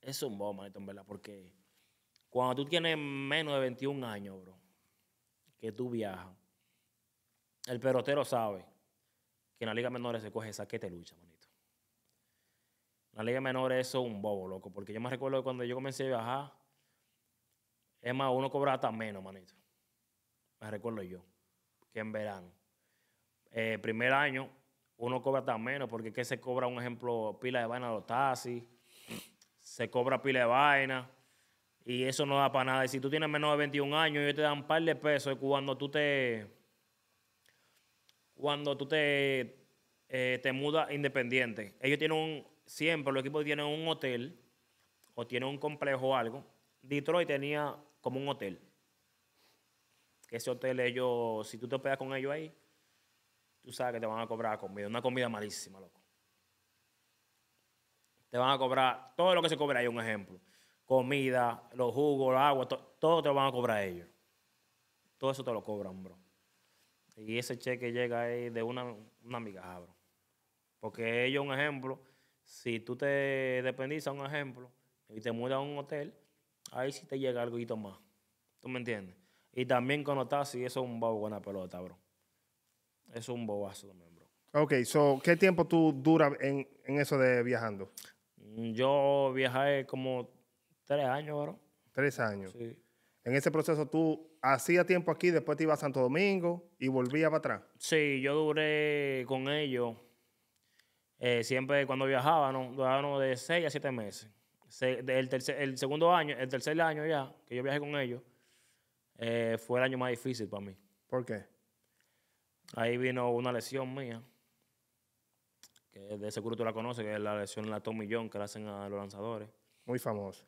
es un bobo, manito, en verdad, porque cuando tú tienes menos de 21 años, bro, que tú viajas, el perrotero sabe que en la liga menores se coge esa que te lucha, manito. En la liga menor eso es un bobo, loco, porque yo me recuerdo cuando yo comencé a viajar, es más, uno cobra hasta menos, manito. Me recuerdo yo, que en verano. Eh, primer año, uno cobra hasta menos, porque que se cobra, un ejemplo, pila de vaina de los taxis se cobra pila de vaina y eso no da para nada. Y si tú tienes menos de 21 años, ellos te dan un par de pesos cuando tú te. Cuando tú te, eh, te mudas independiente. Ellos tienen un. Siempre los equipos tienen un hotel o tienen un complejo o algo. Detroit tenía como un hotel. Ese hotel, ellos, si tú te pegas con ellos ahí, tú sabes que te van a cobrar comida. Una comida malísima, loco te van a cobrar todo lo que se cobra ahí, un ejemplo. Comida, los jugos, el agua, todo te lo van a cobrar ellos. Todo eso te lo cobran, bro. Y ese cheque llega ahí de una, una migaja, ah, bro. Porque ellos, un ejemplo, si tú te dependizas, un ejemplo, y te mudas a un hotel, ahí sí te llega algo más. ¿Tú me entiendes? Y también con si eso es un bobo con la pelota, bro. Eso es un bobazo también, bro. Ok, so, ¿qué tiempo tú duras en, en eso de viajando? Mm, yo viajé como tres años, bro. Tres años. Sí. En ese proceso tú hacías tiempo aquí, después te ibas a Santo Domingo y volvías para atrás. Sí, yo duré con ellos. Eh, siempre cuando viajaban, ¿no? de seis a siete meses. el, tercer, segundo año, el tercer año ya, que yo viajé con ellos, eh, fue el año más difícil para mí. ¿Por qué? Ahí vino una lesión mía de seguro tú la conoces, que es la lesión en la Tommy John que le hacen a los lanzadores. Muy famosa.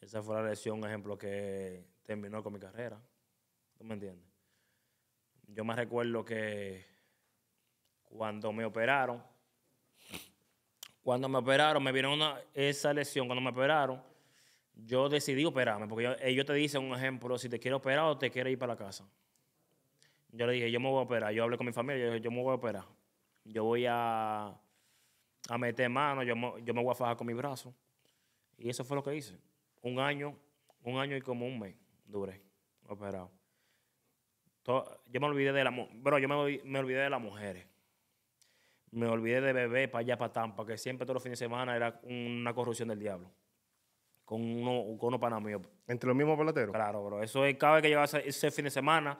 Esa fue la lesión, ejemplo, que terminó con mi carrera. ¿Tú me entiendes? Yo me recuerdo que cuando me operaron, cuando me operaron, me vieron esa lesión, cuando me operaron, yo decidí operarme, porque ellos te dicen un ejemplo, si te quiero operar o te quiere ir para la casa. Yo le dije, yo me voy a operar, yo hablé con mi familia, yo, dije yo me voy a operar. Yo voy a a meter mano, yo me, yo me voy a fajar con mi brazo. Y eso fue lo que hice. Un año, un año y como un mes duré operado. yo me olvidé de la bro, yo me, olvidé de las mujeres. Me olvidé de bebé para allá, para Tampa, que siempre todos los fines de semana era una corrupción del diablo. Con uno, con uno ¿Entre los mismos peloteros? Claro, bro. Eso es cada vez que llegaba ese fin de semana,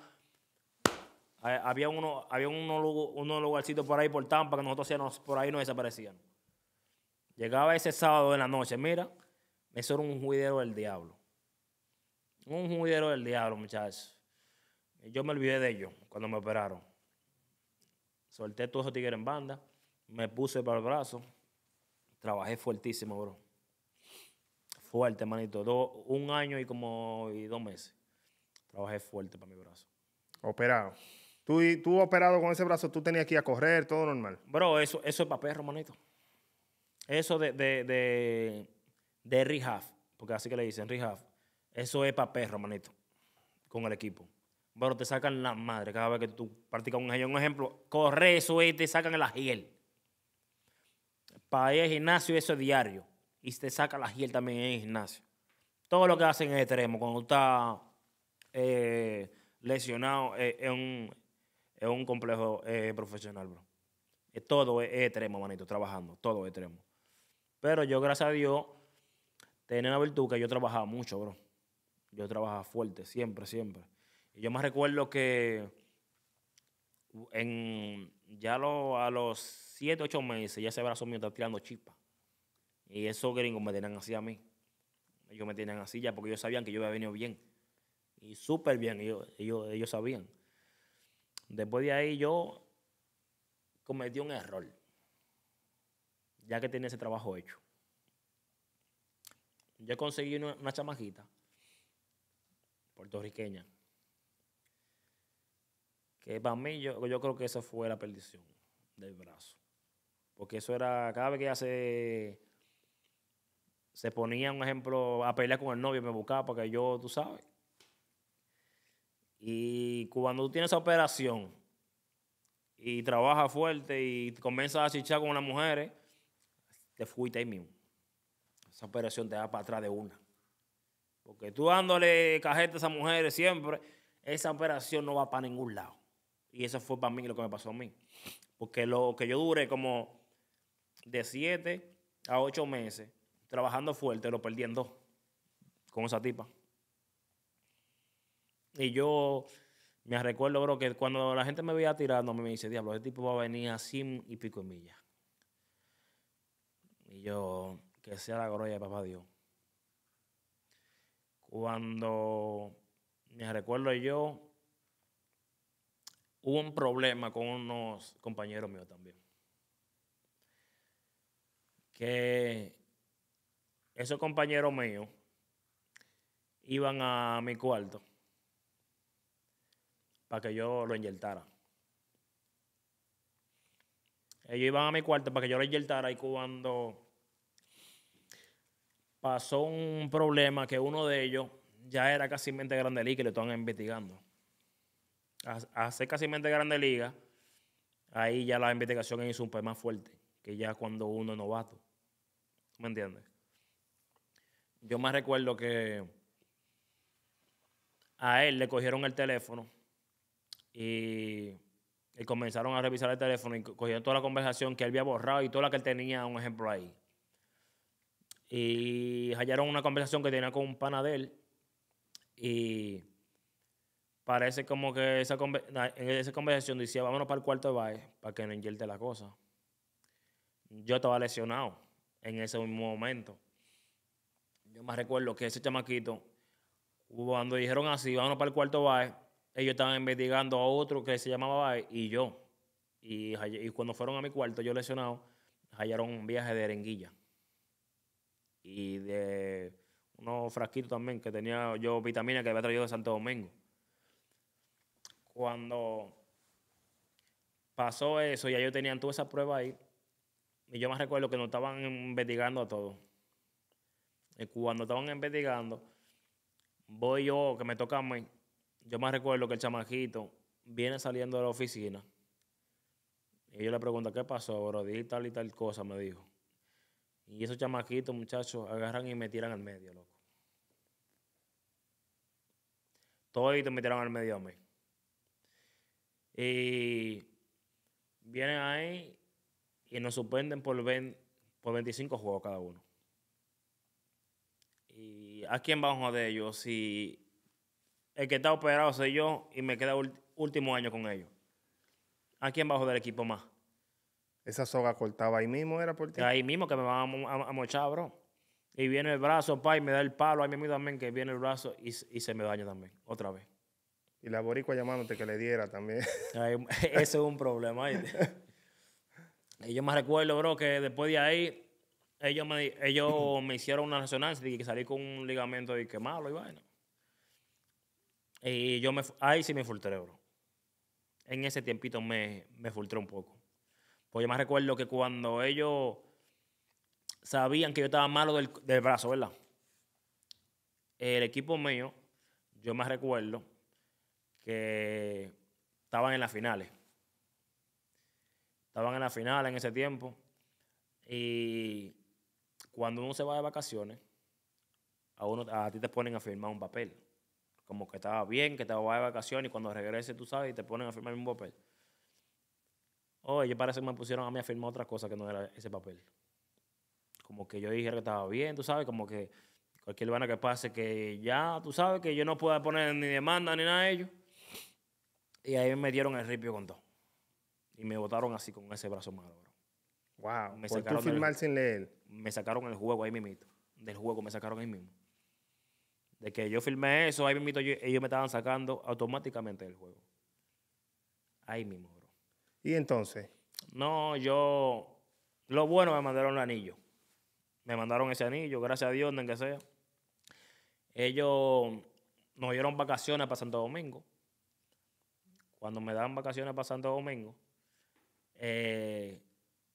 eh, había, uno, había unos, uno lugarcitos por ahí por Tampa que nosotros por ahí nos desaparecían. Llegaba ese sábado en la noche, mira, eso era un juidero del diablo. Un juidero del diablo, muchachos. Yo me olvidé de ellos cuando me operaron. Solté todos esos tigres en banda, me puse para el brazo, trabajé fuertísimo, bro. Fuerte, manito. un año y como dos meses. Trabajé fuerte para mi brazo. Operado. Tú, tú operado con ese brazo, tú tenías que ir a correr, todo normal. Bro, eso, eso es papel, hermanito. Eso de, de, de, porque así que le dicen rehab, eso es papel, hermanito, con el equipo. Bro, te sacan la madre cada vez que tú practicas un ejemplo. Un ejemplo, corre eso y te sacan la hiel. Para ir al gimnasio, eso es diario. Y te saca la giel también en el gimnasio. Todo lo que hacen en extremo. Cuando está eh, lesionado, eh, en un es un complejo eh, profesional, bro. es Todo es extremo, manito, trabajando, todo es extremo. Pero yo, gracias a Dios, tenía una virtud que yo trabajaba mucho, bro. Yo trabajaba fuerte, siempre, siempre. Y yo me recuerdo que en, ya lo, a los 7, ocho meses, ya ese brazo mío está tirando chispa. Y esos gringos me tenían así a mí. Ellos me tenían así ya porque ellos sabían que yo había venido bien. Y súper bien, ellos sabían. Después de ahí yo cometí un error, ya que tenía ese trabajo hecho. Yo conseguí una, chamajita puertorriqueña, que para mí yo, creo que esa fue la perdición del brazo. Porque eso era, cada vez que ella se, se ponía, un ejemplo, a pelear con el novio, me buscaba para que yo, tú sabes, y cuando tú tienes esa operación y trabajas fuerte y comienzas a chichar con las mujeres, te fuiste ahí mismo. Esa operación te va para atrás de una. Porque tú dándole cajeta a esas mujeres siempre, esa operación no va para ningún lado. Y eso fue para mí lo que me pasó a mí. Porque lo que yo duré como de siete a ocho meses trabajando fuerte, lo perdí en dos con esa tipa. Y yo me recuerdo, bro, que cuando la gente me veía tirando, me dice, diablo, ese tipo va a venir a y pico en millas. Y yo, que sea la gloria de papá Dios. Cuando me recuerdo yo, hubo un problema con unos compañeros míos también. Que esos compañeros míos iban a mi cuarto para que yo lo inyectara. Ellos iban a mi cuarto para que yo lo inyectara y cuando pasó un problema que uno de ellos ya era casi mente grande liga y lo estaban investigando. Hace casi mente grande liga, ahí ya la investigación hizo un poco más fuerte que ya cuando uno es novato. ¿Me entiendes? Yo más recuerdo que a él le cogieron el teléfono y, comenzaron a revisar el teléfono y cogieron toda la conversación que él había borrado y toda la que él tenía, un ejemplo ahí. Y hallaron una conversación que tenía con un pana de él y parece como que esa en esa conversación decía, vámonos para el cuarto de baile para que no inyerte la cosa. Yo estaba lesionado en ese mismo momento. Yo me recuerdo que ese chamaquito, cuando dijeron así, vámonos para el cuarto baile, ellos estaban investigando a otro que se llamaba y yo. Y, cuando fueron a mi cuarto, yo lesionado, hallaron un viaje de arenguilla. Y de unos frasquitos también, que tenía yo vitamina que había traído de Santo Domingo. Cuando pasó eso, ya yo tenían toda esa prueba ahí. Y yo me recuerdo que nos estaban investigando a todos. Y cuando estaban investigando, voy yo, que me toca a mí, yo más recuerdo que el chamajito viene saliendo de la oficina y yo le pregunto, ¿qué pasó, bro? Dije tal y tal cosa, me dijo. Y esos chamaquitos, muchachos, agarran y me tiran al medio, loco. Todos me tiran al medio a mí. Y vienen ahí y nos suspenden por, 25 juegos cada uno. ¿Y a quién vamos a de ellos si el que está operado soy yo y me queda último año con ellos. Aquí quién bajo del equipo más? Esa soga cortaba ahí mismo, era por ti. Ahí mismo que me van a, mochar, bro. Y viene el brazo, pa, y me da el palo a mí mismo también, que viene el brazo y, se me daña también, otra vez. Y la boricua llamándote que le diera también. ese es un problema. y yo me recuerdo, bro, que después de ahí, ellos me, ellos me hicieron una resonancia y salí con un ligamento y quemado y vaina. Y yo me, ahí sí me fultré bro. En ese tiempito me, me filtré un poco. Pues yo me recuerdo que cuando ellos sabían que yo estaba malo del, del brazo, ¿verdad? El equipo mío, yo me recuerdo que estaban en las finales. Estaban en las finales en ese tiempo. Y cuando uno se va de vacaciones, a, uno, a ti te ponen a firmar un papel como que estaba bien, que estaba de vacaciones y cuando regrese, tú sabes, y te ponen a firmar el mismo papel. Oye, parece que me pusieron a mí a firmar otra cosa que no era ese papel. Como que yo dije que estaba bien, tú sabes, como que cualquier vana que pase, que ya, tú sabes, que yo no pueda poner ni demanda ni nada de ellos. Y ahí me dieron el ripio con todo. Y me botaron así con ese brazo malo, Wow. Me sacaron firmar sin leer. Me sacaron el juego ahí mismo Del juego me sacaron ahí mismo de que yo firmé eso, ahí mismo yo, ellos me estaban sacando automáticamente del juego. Ahí mismo, ¿Y entonces? No, yo. Lo bueno, me mandaron el anillo. Me mandaron ese anillo, gracias a Dios, donde que sea. Ellos nos dieron vacaciones para Santo Domingo. Cuando me dan vacaciones para Santo Domingo, eh,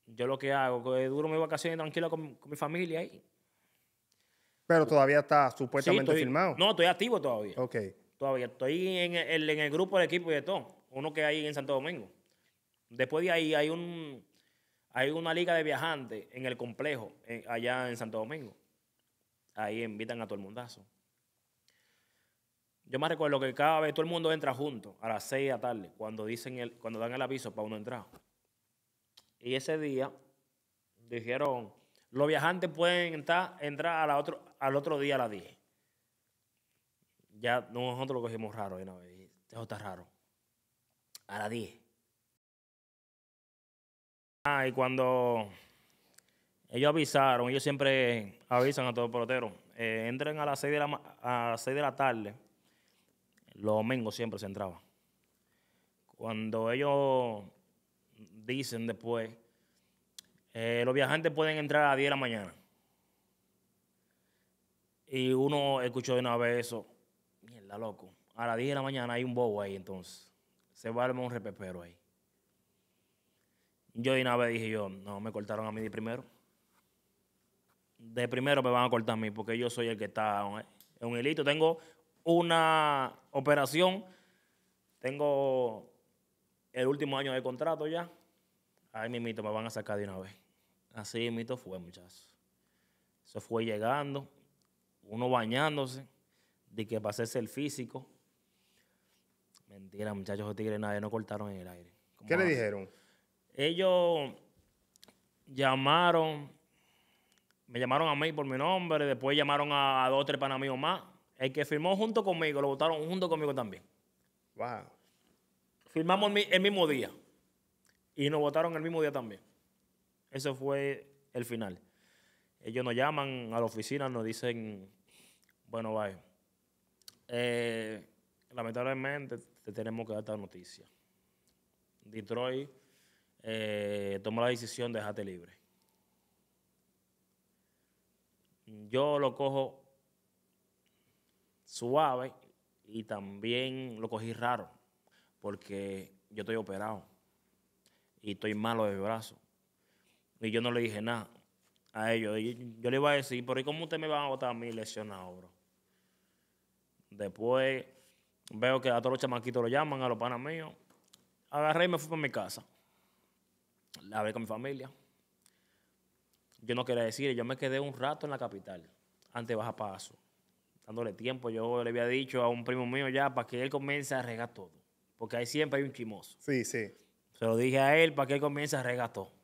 yo lo que hago, que duro mis vacaciones tranquilo con, con mi familia ahí. Pero todavía está supuestamente firmado. No, estoy activo todavía. Ok. Todavía estoy en el, en el grupo de equipo y de todo. Uno que hay en Santo Domingo. Después de ahí hay un hay una liga de viajantes en el complejo, allá en Santo Domingo. Ahí invitan a todo el mundazo. Yo me recuerdo que cada vez todo el mundo entra junto a las 6 de la tarde, cuando, dicen el, cuando dan el aviso para uno entrar. Y ese día dijeron, los viajantes pueden entrar, al otro día a las 10. Ya nosotros lo cogimos raro está raro. A las 10. Ah, y cuando ellos avisaron, ellos siempre avisan a todos los peloteros. Eh, entren a las 6 de la, a las 6 de la tarde. Los domingos siempre se entraba. Cuando ellos dicen después eh, los viajantes pueden entrar a las 10 de la mañana. Y uno escuchó de una vez eso. Mierda, loco. A las 10 de la mañana hay un bobo ahí, entonces. Se va a armar un repepero ahí. Yo de una vez dije yo, no, me cortaron a mí de primero. De primero me van a cortar a mí porque yo soy el que está en un hilito. Tengo una operación. Tengo el último año de contrato ya. Ahí mismito me van a sacar de una vez. Así mito fue, muchachos. Eso fue llegando, uno bañándose, de que para hacerse el físico. Mentira, muchachos, los tigres nadie no cortaron en el aire. ¿Qué le dijeron? Ellos llamaron, me llamaron a mí por mi nombre, después llamaron a, dos o tres panamíos más. El que firmó junto conmigo, lo votaron junto conmigo también. Wow. Firmamos el mismo día. Y nos votaron el mismo día también. Eso fue el final. Ellos nos llaman a la oficina, nos dicen, bueno, vaya, eh, lamentablemente te tenemos que dar esta noticia. Detroit eh, tomó la decisión de dejarte libre. Yo lo cojo suave y también lo cogí raro porque yo estoy operado y estoy malo de brazo. Y yo no le dije nada a ellos. yo le iba a decir, pero ¿y cómo usted me va a votar a mí lesionado, bro? Después veo que a todos los chamaquitos lo llaman, a los panas míos. Agarré y me fui para mi casa. Hablé con mi familia. Yo no quería decir, yo me quedé un rato en la capital, antes de baja paso, dándole tiempo. Yo le había dicho a un primo mío ya para que él comience a regar todo. Porque ahí siempre hay un chimoso. Sí, sí. Se lo dije a él para que él comience a regar todo.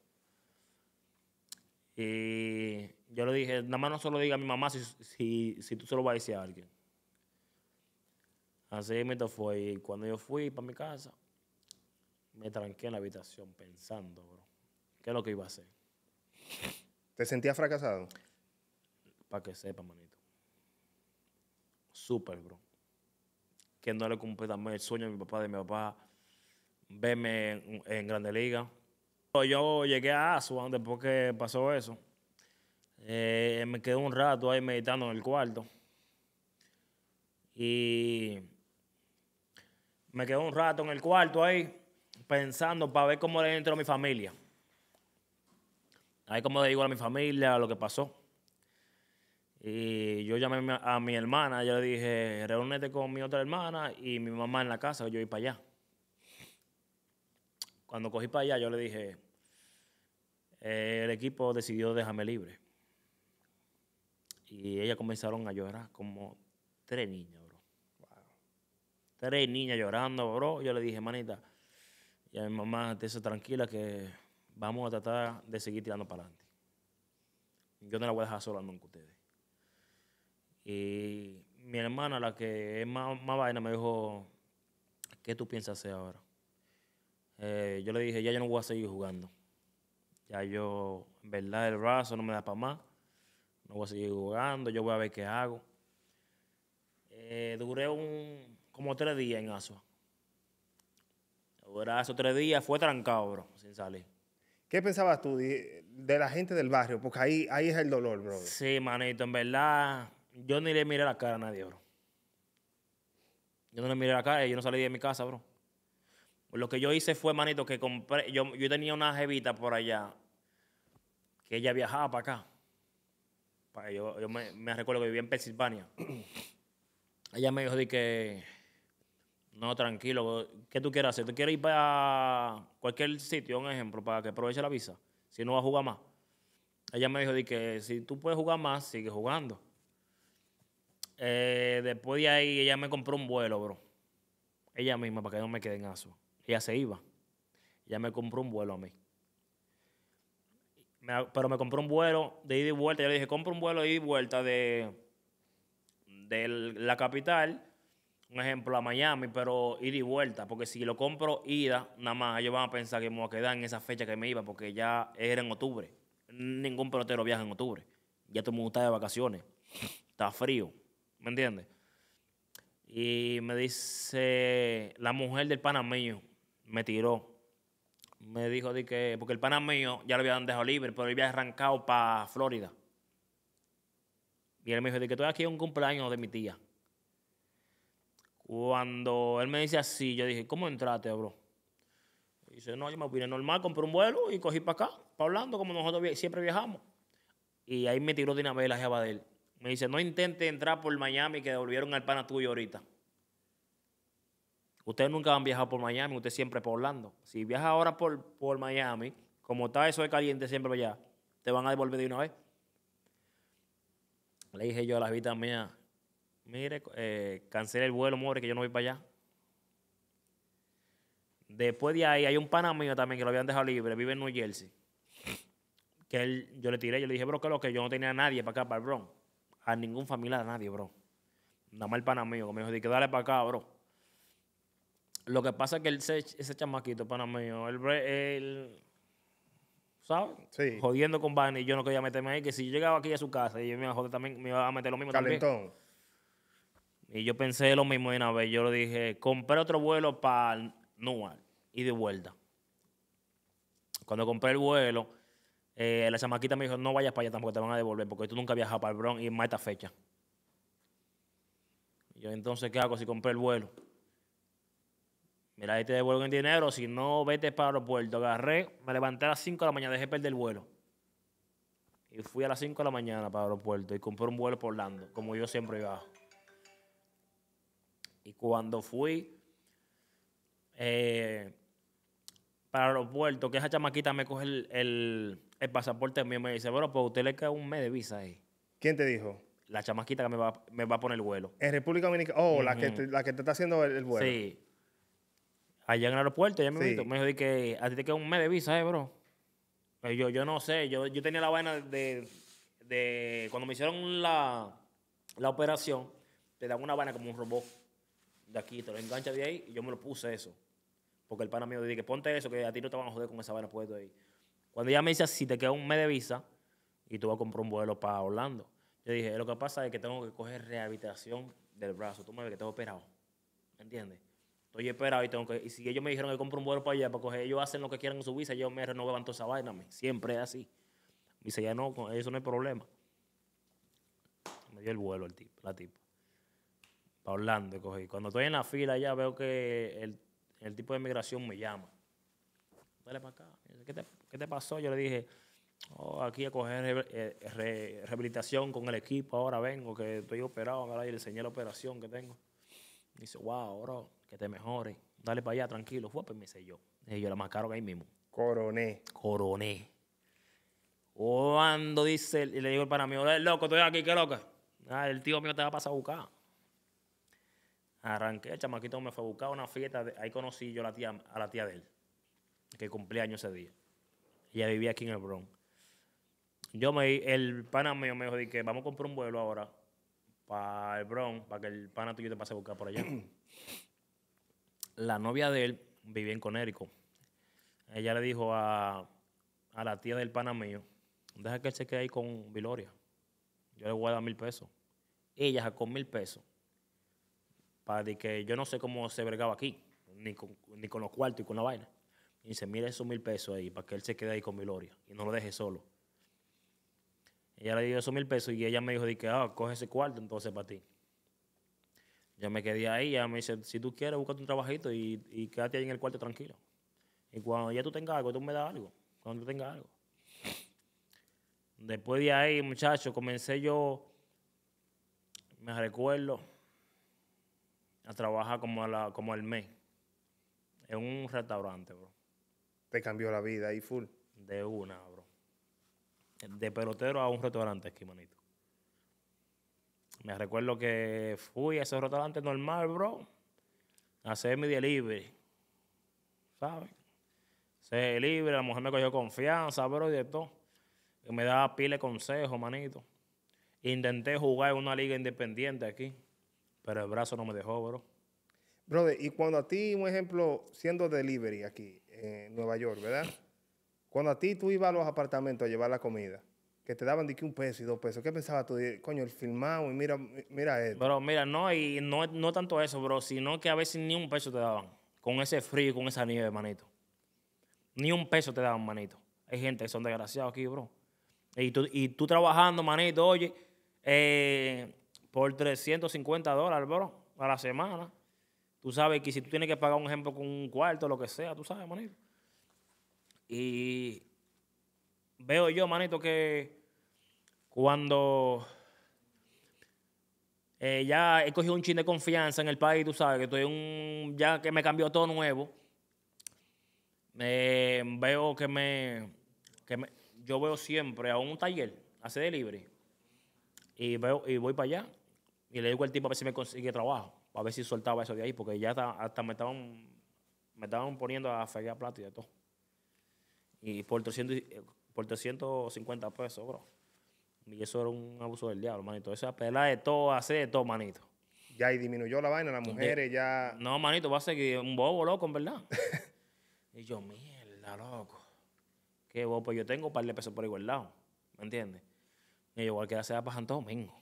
Y yo le dije, nada más no se lo diga a mi mamá si, si, tú se lo vas a decir a alguien. Así me fue. Y cuando yo fui para mi casa, me tranqué en la habitación pensando, bro, ¿qué es lo que iba a hacer? ¿Te sentías fracasado? Para que sepa, manito. Súper, bro. Que no le cumplí también el sueño de mi papá, de mi papá, verme en, en Grande Liga. Yo llegué a Aswan después que pasó eso. Eh, me quedé un rato ahí meditando en el cuarto. Y me quedé un rato en el cuarto ahí pensando para ver cómo le entró a mi familia. Ahí como le digo a mi familia lo que pasó. Y yo llamé a mi hermana, yo le dije, reúnete con mi otra hermana y mi mamá en la casa, yo voy para allá cuando cogí para allá, yo le dije, eh, el equipo decidió dejarme libre. Y ellas comenzaron a llorar como tres niñas, bro. Tres niñas llorando, bro. Yo le dije, manita, y a mi mamá, te tranquila que vamos a tratar de seguir tirando para adelante. Yo no la voy a dejar sola nunca ustedes. Y mi hermana, la que es más vaina, me dijo, ¿qué tú piensas hacer ahora? Eh, yo le dije, ya yo no voy a seguir jugando. Ya yo, en verdad, el brazo no me da para más. No voy a seguir jugando, yo voy a ver qué hago. Eh, duré un, como tres días en ASUA. Duré esos tres días, fue trancado, bro, sin salir. ¿Qué pensabas tú de, la gente del barrio? Porque ahí, ahí es el dolor, bro. Sí, manito, en verdad, yo ni le miré la cara a nadie, bro. Yo no le miré la cara, yo no salí de mi casa, bro. Lo que yo hice fue, manito, que compré, yo, tenía una jevita por allá, que ella viajaba para acá. yo, me recuerdo que vivía en Pensilvania. ella me dijo de que, no, tranquilo, ¿qué tú quieres hacer? ¿Tú quieres ir para cualquier sitio, un ejemplo, para que aproveche la visa? Si no va a jugar más. Ella me dijo de que si tú puedes jugar más, sigue jugando. Eh, después de ahí, ella me compró un vuelo, bro. Ella misma, para que no me queden aso. Ella se iba. Ella me compró un vuelo a mí. pero me compró un vuelo de ida y vuelta. Yo le dije, compro un vuelo de ida y vuelta de, de la capital, un ejemplo, a Miami, pero ida y vuelta. Porque si lo compro ida, nada más ellos van a pensar que me voy a quedar en esa fecha que me iba, porque ya era en octubre. Ningún pelotero viaja en octubre. Ya todo el mundo de vacaciones. Está frío. ¿Me entiendes? Y me dice la mujer del panameño, me tiró. Me dijo de que, porque el pana mío ya lo habían dejado libre, pero él había arrancado para Florida. Y él me dijo de que estoy aquí en un cumpleaños de mi tía. Cuando él me dice así, yo dije, ¿cómo entraste, bro? Y dice, no, yo me vine normal, compré un vuelo y cogí para acá, para hablando como nosotros siempre viajamos. Y ahí me tiró de una vela, de él. Me dice, no intente entrar por Miami, que devolvieron al pana tuyo ahorita. Ustedes nunca han viajado por Miami, usted siempre por Orlando. Si viaja ahora por, por Miami, como está eso de caliente siempre allá, te van a devolver de una vez. Le dije yo a las vidas mías, mire, eh, el vuelo, muere, que yo no voy para allá. Después de ahí hay un pana mío también que lo habían dejado libre, vive en New Jersey. Que él, yo le tiré, yo le dije, bro, que lo que yo no tenía a nadie para acá, para el Bronx. A ningún familiar, a nadie, bro. Nada más el pana mío, que me dijo, dale para acá, bro. Lo que pasa es que ese, chamaquito para mí él ¿sabes? Sí. Jodiendo con Barney, yo no quería meterme ahí, que si yo llegaba aquí a su casa y yo me iba a joder también, me iba a meter lo mismo Y yo pensé lo mismo de una vez, yo le dije, compré otro vuelo para Nueva y de vuelta. Cuando compré el vuelo, eh, la chamaquita me dijo, no vayas para allá tampoco, te van a devolver, porque tú nunca viajas para el Bronx y más esta fecha. yo entonces, ¿qué hago si compré el vuelo? Mira, ahí te devuelvo el dinero. Si no, vete para el aeropuerto. Agarré, me levanté a las 5 de la mañana, dejé perder el vuelo. Y fui a las 5 de la mañana para el aeropuerto y compré un vuelo por Orlando, como yo siempre iba. Y cuando fui eh, para el aeropuerto, que esa chamaquita me coge el, pasaporte mío y me dice, bueno, pues usted le queda un mes de visa ahí. ¿Quién te dijo? La chamaquita que me va, a poner el vuelo. En República Dominicana. Oh, la, que te, está haciendo el vuelo. Sí allá en el aeropuerto, ya me me dijo que a ti te queda un mes de visa, ¿eh, bro? Eh, yo, yo no sé, yo, yo tenía la vaina de, cuando me hicieron la, operación, te dan una vaina como un robot de aquí, te lo engancha de ahí y yo me lo puse eso. Porque el pana mío dice que ponte eso, que a ti no te van a joder con esa vaina puesto ahí. Cuando ella me dice, si te queda un mes de visa y tú vas a comprar un vuelo para Orlando, yo dije, lo que pasa es que tengo que coger rehabilitación del brazo, tú me ves que tengo operado, ¿entiendes? estoy esperado y tengo que. Y si ellos me dijeron que compro un vuelo para allá, para coger, ellos hacen lo que quieran en su visa, yo me renuevo toda esa vaina. Me, siempre es así. dice, ya no, con eso no hay problema. Me dio el vuelo el tipo, la tipa. Para Orlando cogí. Cuando estoy en la fila ya veo que el, tipo de migración me llama. Dale para acá. ¿Qué, te, pasó? Yo le dije, oh, aquí a coger eh, rehabilitación con el equipo. Ahora vengo, que estoy operado. Ahora le enseñé la operación que tengo. dice, wow, bro que te mejore. Dale para allá, tranquilo. Fue, pues me sé yo. Y yo la más caro que ahí mismo. Coroné. Coroné. Cuando dice, y le digo el para mí, eh, loco, estoy aquí, qué loca. Ah, el tío mío te va a pasar a buscar. Arranqué, el chamaquito me fue a buscar una fiesta. ahí conocí yo a la tía, a la tía de él, que cumplía años ese día. Ella vivía aquí en el Bronx. Yo me, el pana mío me dijo, que vamos a comprar un vuelo ahora para el Bronx, para que el pana tuyo te pase a buscar por allá. la novia de él vivía en Conérico. Ella le dijo a, la tía del pana deja que él se quede ahí con Viloria. Yo le voy a dar mil pesos. Ella sacó mil pesos. Para que yo no sé cómo se vergaba aquí, ni con, los cuartos y con la vaina. Y dice, mira esos mil pesos ahí, para que él se quede ahí con Viloria y no lo deje solo. Ella le dio esos mil pesos y ella me dijo, que, ah, coge ese cuarto entonces para ti. Yo me quedé ahí, ya me dice, si tú quieres, búscate un trabajito y, y quédate ahí en el cuarto tranquilo. Y cuando ya tú tengas algo, tú me das algo. Cuando tú tengas algo. Después de ahí, muchachos, comencé yo, me recuerdo, a trabajar como, la, como al mes en un restaurante, bro. ¿Te cambió la vida ahí full? De una, bro. De pelotero a un restaurante aquí, manito. Me recuerdo que fui a ese restaurante normal, bro, a hacer mi delivery. ¿Sabes? Se delivery, la mujer me cogió confianza, bro, y de todo. me daba pile consejos, manito. Intenté jugar en una liga independiente aquí, pero el brazo no me dejó, bro. Brother, y cuando a ti, un ejemplo, siendo delivery aquí en Nueva York, ¿verdad? Cuando a ti tú ibas a los apartamentos a llevar la comida, que te daban de que un peso y dos pesos. ¿Qué pensabas tú? Coño, el filmado y mira, mira esto. Bro, mira, no, y no, no tanto eso, bro, sino que a veces ni un peso te daban. Con ese frío y con esa nieve, manito. Ni un peso te daban, manito. Hay gente que son desgraciados aquí, bro. Y tú, trabajando, manito, oye, eh, por 350 dólares, bro, a la semana. Tú sabes que si tú tienes que pagar un ejemplo con un cuarto, lo que sea, tú sabes, manito. Y veo yo, manito, que cuando eh, ya he cogido un chin de confianza en el país, tú sabes, que estoy un. ya que me cambió todo nuevo. veo que me, Yo veo siempre a un taller, hace libre Y veo, y voy para allá. Y le digo al tipo a ver si me consigue trabajo. A ver si soltaba eso de ahí. Porque ya hasta, me estaban. Me estaban poniendo a fregar plata y de todo. Y por 300, por 350 pesos, bro. Y eso era un abuso del diablo, manito. Esa pelada de todo, hace de todo, manito. Ya, y disminuyó la vaina, las mujeres ya... No, manito, va a seguir un bobo, loco, en verdad. y yo, mierda, loco. Qué bobo, pues yo tengo un par de pesos por igual lado. ¿me entiendes? Y yo, igual que sea para Santo Domingo.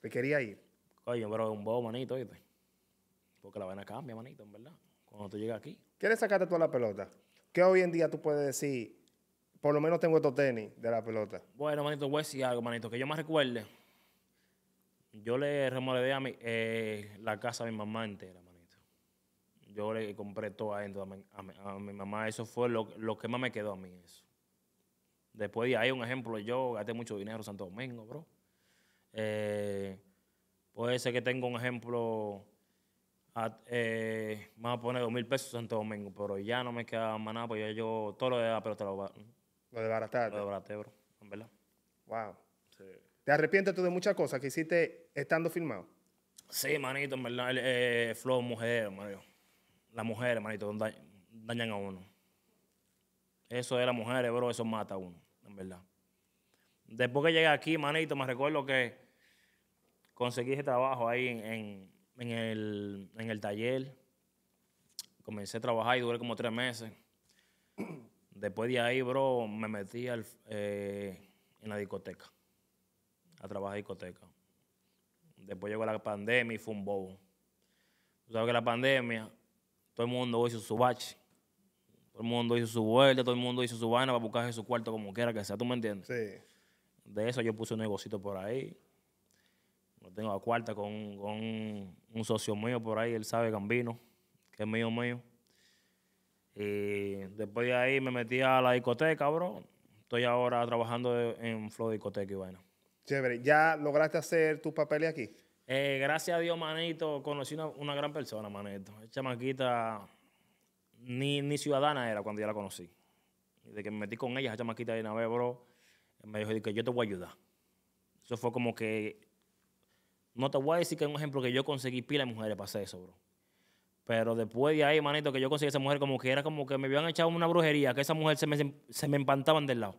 ¿Te quería ir? Coño, pero un bobo, manito, oye. Porque la vaina cambia, manito, en verdad. Cuando tú llegas aquí. ¿Quieres sacarte toda la pelota? ¿Qué hoy en día tú puedes decir por lo menos tengo estos tenis de la pelota. Bueno, manito, voy a decir algo, manito, que yo me recuerde. Yo le remodelé a mi, eh, la casa a mi mamá entera, manito. Yo le compré todo a mi, mamá. Eso fue lo, que más me quedó a mí, eso. Después de ahí, un ejemplo, yo gasté mucho dinero en Santo Domingo, bro. Eh, puede ser que tenga un ejemplo... Ah, eh, más a poner dos mil pesos en Santo Domingo, pero ya no me queda más nada, porque yo, todo lo de la pelota lo, lo desbarataste. Lo desbaraté, bro. En verdad. Wow. ¿Te arrepientes tú de muchas cosas que hiciste estando filmado? Sí, manito, en verdad. El, eh, flow, mujer, manito. Las mujeres, manito, dañan a uno. Eso de las mujeres, bro, eso mata a uno, en verdad. Después que llegué aquí, manito, me recuerdo que conseguí ese trabajo ahí en, el, en el taller. Comencé a trabajar y duré como tres meses. Después de ahí, bro, me metí eh, en la discoteca, a trabajar en discoteca. Después llegó la pandemia y fue un bobo. Tú sabes que la pandemia, todo el mundo hizo su bache. Todo el mundo hizo su vuelta, todo el mundo hizo su vaina para buscarse su cuarto como quiera que sea, ¿tú me entiendes? Sí. De eso yo puse un negocito por ahí. tengo la cuarta con, con un socio mío por ahí, él sabe, Gambino, que es mío mío. Y eh, después de ahí me metí a la discoteca, bro. Estoy ahora trabajando en Flow Discoteca y bueno. Chévere. ¿Ya lograste hacer tus papeles aquí? Eh, gracias a Dios, manito. Conocí una, gran persona, manito. Esa chamaquita ni, ciudadana era cuando ya la conocí. De que me metí con ella, esa chamaquita de una bro. Me dijo que yo te voy a ayudar. Eso fue como que. No te voy a decir que es un ejemplo que yo conseguí pila de mujeres para hacer eso, bro. Pero después de ahí, manito, que yo conseguí a esa mujer, como que era como que me habían echado una brujería, que esa mujer se me, empantaban del lado.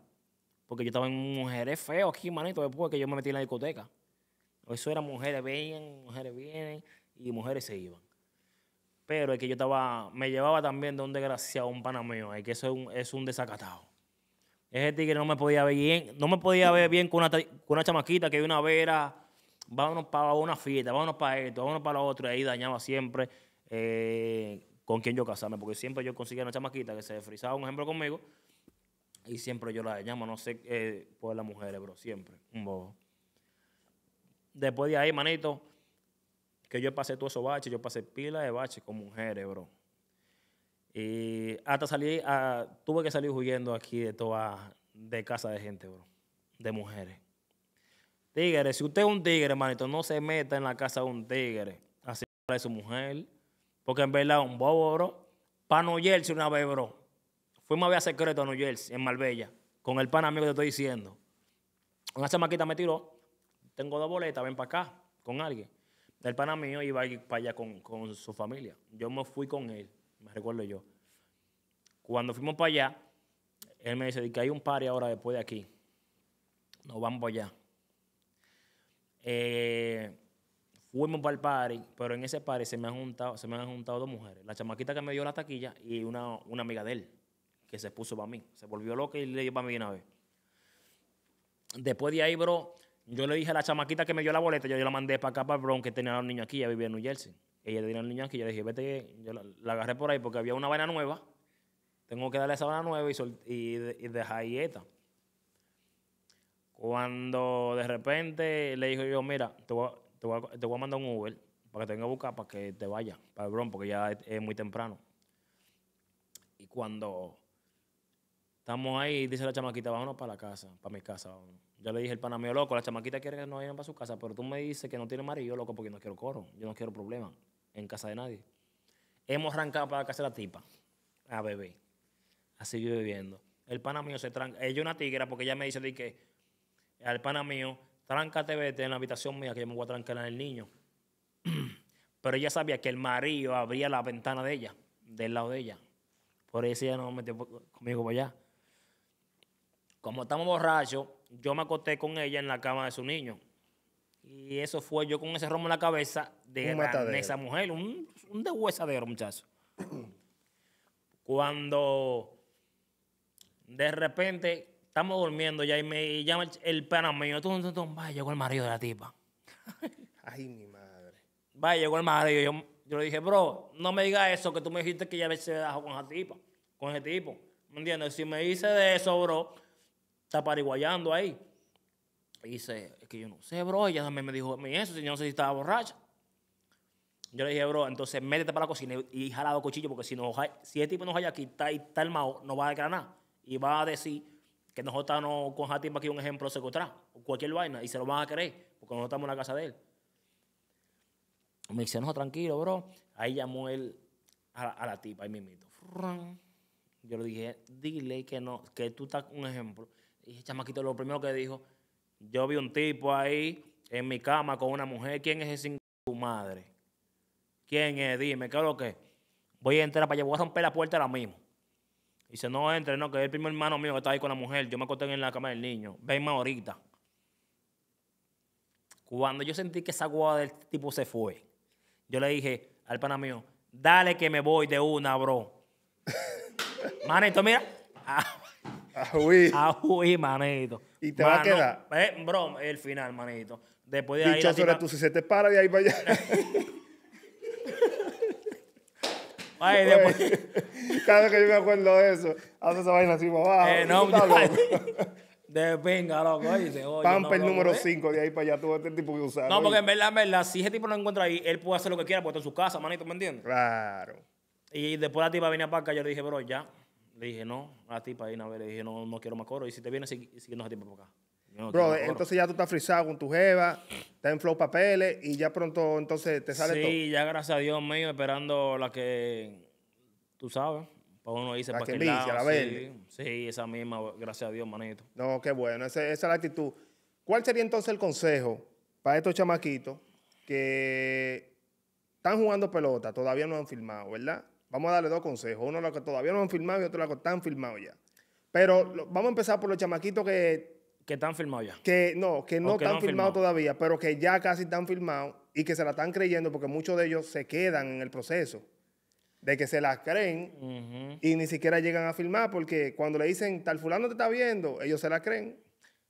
Porque yo estaba en mujeres feo aquí, manito, después que yo me metí en la discoteca. Eso era mujeres vienen, mujeres vienen y mujeres se iban. Pero es que yo estaba, me llevaba también de un desgraciado, un panameo. que eso es un, es un desacatado. Ese tigre no me podía ver bien, no me podía ver bien con una, con una chamaquita que de una vera, vámonos para una fiesta, vámonos para esto, vámonos para lo otro, y ahí dañaba siempre eh, con quien yo casarme, porque siempre yo conseguía una chamaquita que se frisaba, un ejemplo, conmigo, y siempre yo la llamo, no sé, eh, por las mujeres, bro, siempre, un bobo. Después de ahí, manito, que yo pasé todo eso bache, yo pasé pila de bache con mujeres, bro. Y hasta salí, ah, tuve que salir huyendo aquí de toda, de casa de gente, bro, de mujeres. Tigre, si usted es un tigre, manito, no se meta en la casa de un tigre. Así para su mujer. Porque en verdad, un bobo, bro. Para New una vez, bro. Fuimos a ver a secreto a New en Marbella, con el pana amigo que te estoy diciendo. Una quita me tiró. Tengo dos boletas, ven para acá, con alguien. El pana mío iba a ir para allá con, su familia. Yo me fui con él, me recuerdo yo. Cuando fuimos para allá, él me dice que hay un party ahora después de aquí. Nos vamos allá. Eh, fuimos para el party, pero en ese party se me han juntado, se me han juntado dos mujeres. La chamaquita que me dio la taquilla y una, una amiga de él, que se puso para mí. Se volvió loca y le dio para mí una vez. Después de ahí, bro, yo le dije a la chamaquita que me dio la boleta, yo, la mandé para acá, para Bron, que tenía un niño aquí, ella vivía en New Jersey. Ella tenía una niña aquí, yo le dije, vete, yo la, agarré por ahí porque había una vaina nueva. Tengo que darle esa vaina nueva y, y, y dejar ahí esta. Cuando de repente le dijo yo, mira, te voy te voy, a, mandar un Uber para que te venga a buscar, para que te vaya para el Bronx, porque ya es, muy temprano. Y cuando estamos ahí, dice la chamaquita, vámonos para la casa, para mi casa. ya Yo le dije el pana mío, loco, la chamaquita quiere que nos vayan para su casa, pero tú me dices que no tiene marido, loco, porque no quiero coro, yo no quiero problemas en casa de nadie. Hemos arrancado para la casa de la tipa, a bebé. Así yo viviendo. El pana mío se tranca. Ella es una tigra porque ella me dice de que al pana mío tráncate, vete en la habitación mía que yo me voy a trancar en el niño. Pero ella sabía que el marido abría la ventana de ella, del lado de ella. Por eso ella no me metió conmigo para allá. Como estamos borrachos, yo me acosté con ella en la cama de su niño. Y eso fue yo con ese romo en la cabeza de, esa mujer, un, un deshuesadero, muchacho. Cuando de repente Estamos durmiendo ya y me llama el, perro pana mío. Tum, vaya, llegó el marido de la tipa. Ay, mi madre. Vaya, llegó el marido. Yo, yo le dije, bro, no me digas eso, que tú me dijiste que ya se dejó con esa tipa. Con ese tipo. ¿Me entiendes? Si me dice de eso, bro, está pariguayando ahí. Y dice, es que yo no sé, bro. Ella también me dijo a eso, si yo no sé si estaba borracha. Yo le dije, bro, entonces métete para la cocina y, jalado cuchillo, porque si, no, si ese tipo no haya aquí, está, está el mao, no va a dejar nada. Y va a decir que nosotros no con para aquí un ejemplo secuestrado, cualquier vaina, y se lo van a creer, porque nosotros estamos en la casa de él. Me dice, no, tranquilo, bro. Ahí llamó él a la, tipa, ahí mismito. Yo le dije, dile que no, que tú estás un ejemplo. Y el chamaquito lo primero que dijo, yo vi un tipo ahí en mi cama con una mujer. ¿Quién es ese tu madre? ¿Quién es? Dime, ¿qué es lo que? Voy a entrar para allá, voy a romper la puerta ahora mismo. Y dice, no entre, no, que es el primer hermano mío que está ahí con la mujer. Yo me acosté en la cama del niño. Venme ahorita. Cuando yo sentí que esa guada del tipo se fue, yo le dije al pana mío, dale que me voy de una, bro. manito, mira. A huir, manito. ¿Y te va a quedar? Eh, bro, el final, manito. Después de ahí. Dicho tú, si se te para de ahí para allá. Ay, después... cada vez que yo me acuerdo de eso, hace esa vaina así para abajo. Eh, no, de pinga, loco. Dice, Pamper número 5, ¿eh?". de ahí para allá, todo este tipo que usar. No, porque en verdad, en verdad, si ese tipo lo encuentra ahí, él puede hacer lo que quiera, porque está en su casa, manito, ¿me entiendes? Claro. Y después la tipa venía para acá, yo le dije, bro, ya. Le dije, no, la tipa ahí, no, le dije, no, no quiero más coro. Y si te viene Sigue si no, la tipa para acá. Bro, entonces ya tú estás frisado con tu jeva, estás en flow papeles y ya pronto entonces te sale todo. Sí, ya gracias a Dios mío, esperando la que tú sabes. Para uno irse para que lado, sí, esa misma, gracias a Dios, manito. No, qué bueno, esa, es la actitud. ¿Cuál sería entonces el consejo para estos chamaquitos que están jugando pelota, todavía no han filmado, ¿verdad? Vamos a darle dos consejos. Uno lo los que todavía no han filmado y otro los que están filmados ya. Pero vamos a empezar por los chamaquitos que que están firmados ya. Que no, que no están firmados todavía, pero que ya casi están firmados y que se la están creyendo porque muchos de ellos se quedan en el proceso. De que se la creen y ni siquiera llegan a firmar porque cuando le dicen tal fulano te está viendo, ellos se la creen.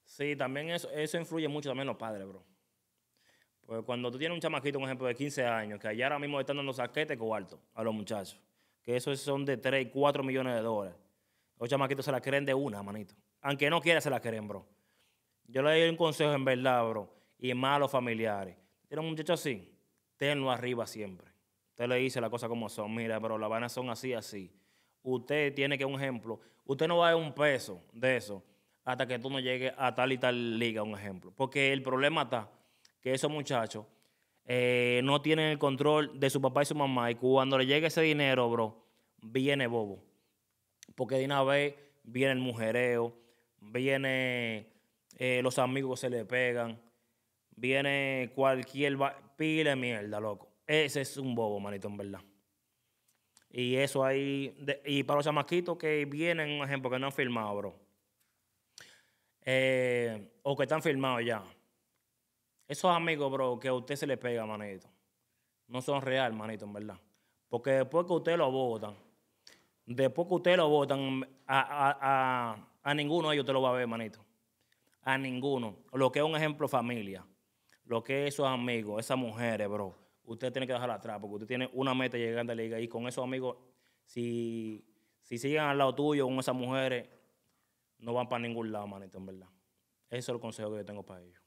Sí, también eso, eso influye mucho también los padres, bro. Porque cuando tú tienes un chamaquito, un ejemplo, de 15 años, que allá ahora mismo están dando saquete cuarto a los muchachos, que esos son de 3, 4 millones de dólares. Los chamaquitos se la creen de una, manito. Aunque no quiera, se la creen, bro. Yo le doy un consejo en verdad, bro, y más los familiares. Tiene un muchacho así, tenlo arriba siempre. Usted le dice la cosa como son. Mira, pero las vanas son así, así. Usted tiene que, un ejemplo, usted no va a dar un peso de eso hasta que tú no llegues a tal y tal liga, un ejemplo. Porque el problema está que esos muchachos eh, no tienen el control de su papá y su mamá. Y cuando le llegue ese dinero, bro, viene bobo. Porque de una vez viene el mujereo, viene eh, los amigos se le pegan, viene cualquier Pile de mierda, loco. Ese es un bobo, manito, en verdad. Y eso ahí, y para los chamaquitos que vienen, un ejemplo, que no han firmado, bro. Eh, o que están firmados ya. Esos amigos, bro, que a usted se le pega, manito. No son real, manito, en verdad. Porque después que usted lo votan, después que usted lo votan, a, a, a ninguno de ellos te lo va a ver, manito a ninguno. Lo que es un ejemplo familia, lo que esos amigos, esas mujeres, bro. Usted tiene que dejar atrás porque usted tiene una meta llegando a la liga y con esos amigos, si, si siguen al lado tuyo con esas mujeres, no van para ningún lado, manito, en verdad. Ese es el consejo que yo tengo para ellos.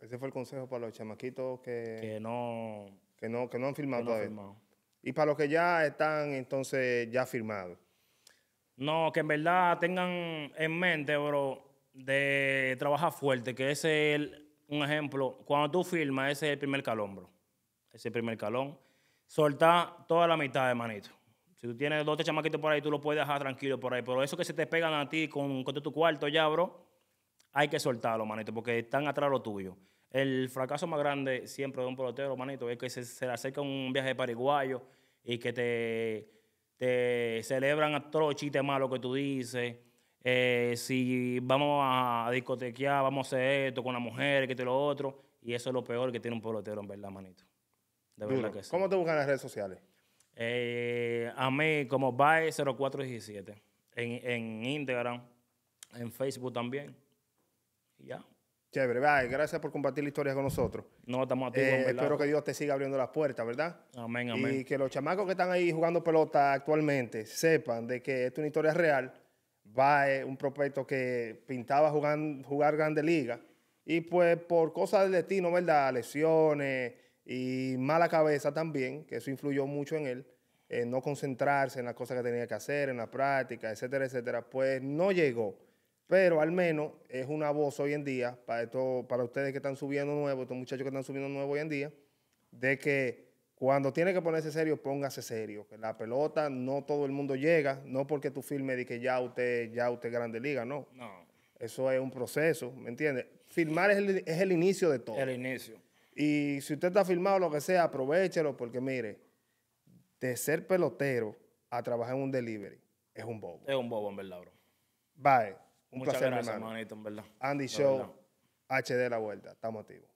Ese fue el consejo para los chamaquitos que, que, no, que, no, que no han firmado todavía. Y para los que ya están entonces ya firmados. No, que en verdad tengan en mente, bro, de trabajar fuerte, que ese es un ejemplo. Cuando tú firmas, ese es el primer calón, bro. Ese es el primer calón. Soltar toda la mitad, hermanito. Si tú tienes dos chamaquitos por ahí, tú lo puedes dejar tranquilo por ahí. Pero eso que se te pegan a ti con, con tu cuarto ya, bro, hay que soltarlo, manito, porque están atrás lo tuyo. El fracaso más grande siempre de un pelotero, manito, es que se, le acerca un viaje de paraguayo y que te, te celebran a todos los chistes malos que tú dices eh, si vamos a discotequear, vamos a hacer esto con la mujer, que te lo otro. Y eso es lo peor que tiene un pelotero, en verdad, manito. De verdad que sí. ¿Cómo te buscan en las redes sociales? Eh, a mí como Bae0417. En, en Instagram, en Facebook también. ya. Chévere, gracias por compartir la historia con nosotros. No, estamos atentos. Eh, espero que Dios te siga abriendo las puertas, ¿verdad? Amén, amén. Y que los chamacos que están ahí jugando pelota actualmente sepan de que esta es una historia real Va eh, un prospecto que pintaba jugar Grande Liga. Y pues por cosas del destino, ¿verdad? Lesiones y mala cabeza también, que eso influyó mucho en él, no concentrarse en las cosas que tenía que hacer, en la práctica, etcétera, etcétera, pues no llegó. Pero al menos es una voz hoy en día, para, esto, para ustedes que están subiendo nuevo, estos muchachos que están subiendo nuevo hoy en día, de que cuando tiene que ponerse serio, póngase serio. la pelota no todo el mundo llega, no porque tú firmes y que ya usted, ya usted grande liga, no. No. Eso es un proceso, ¿me entiendes? Filmar es el, inicio de todo. El inicio. Y si usted está firmado, lo que sea, aprovechelo, porque mire, de ser pelotero a trabajar en un delivery es un bobo. Es un bobo, en verdad, bro. Bye. Un Muchas gracias, manito, en verdad. Andy Show, HD La Vuelta. Estamos activos.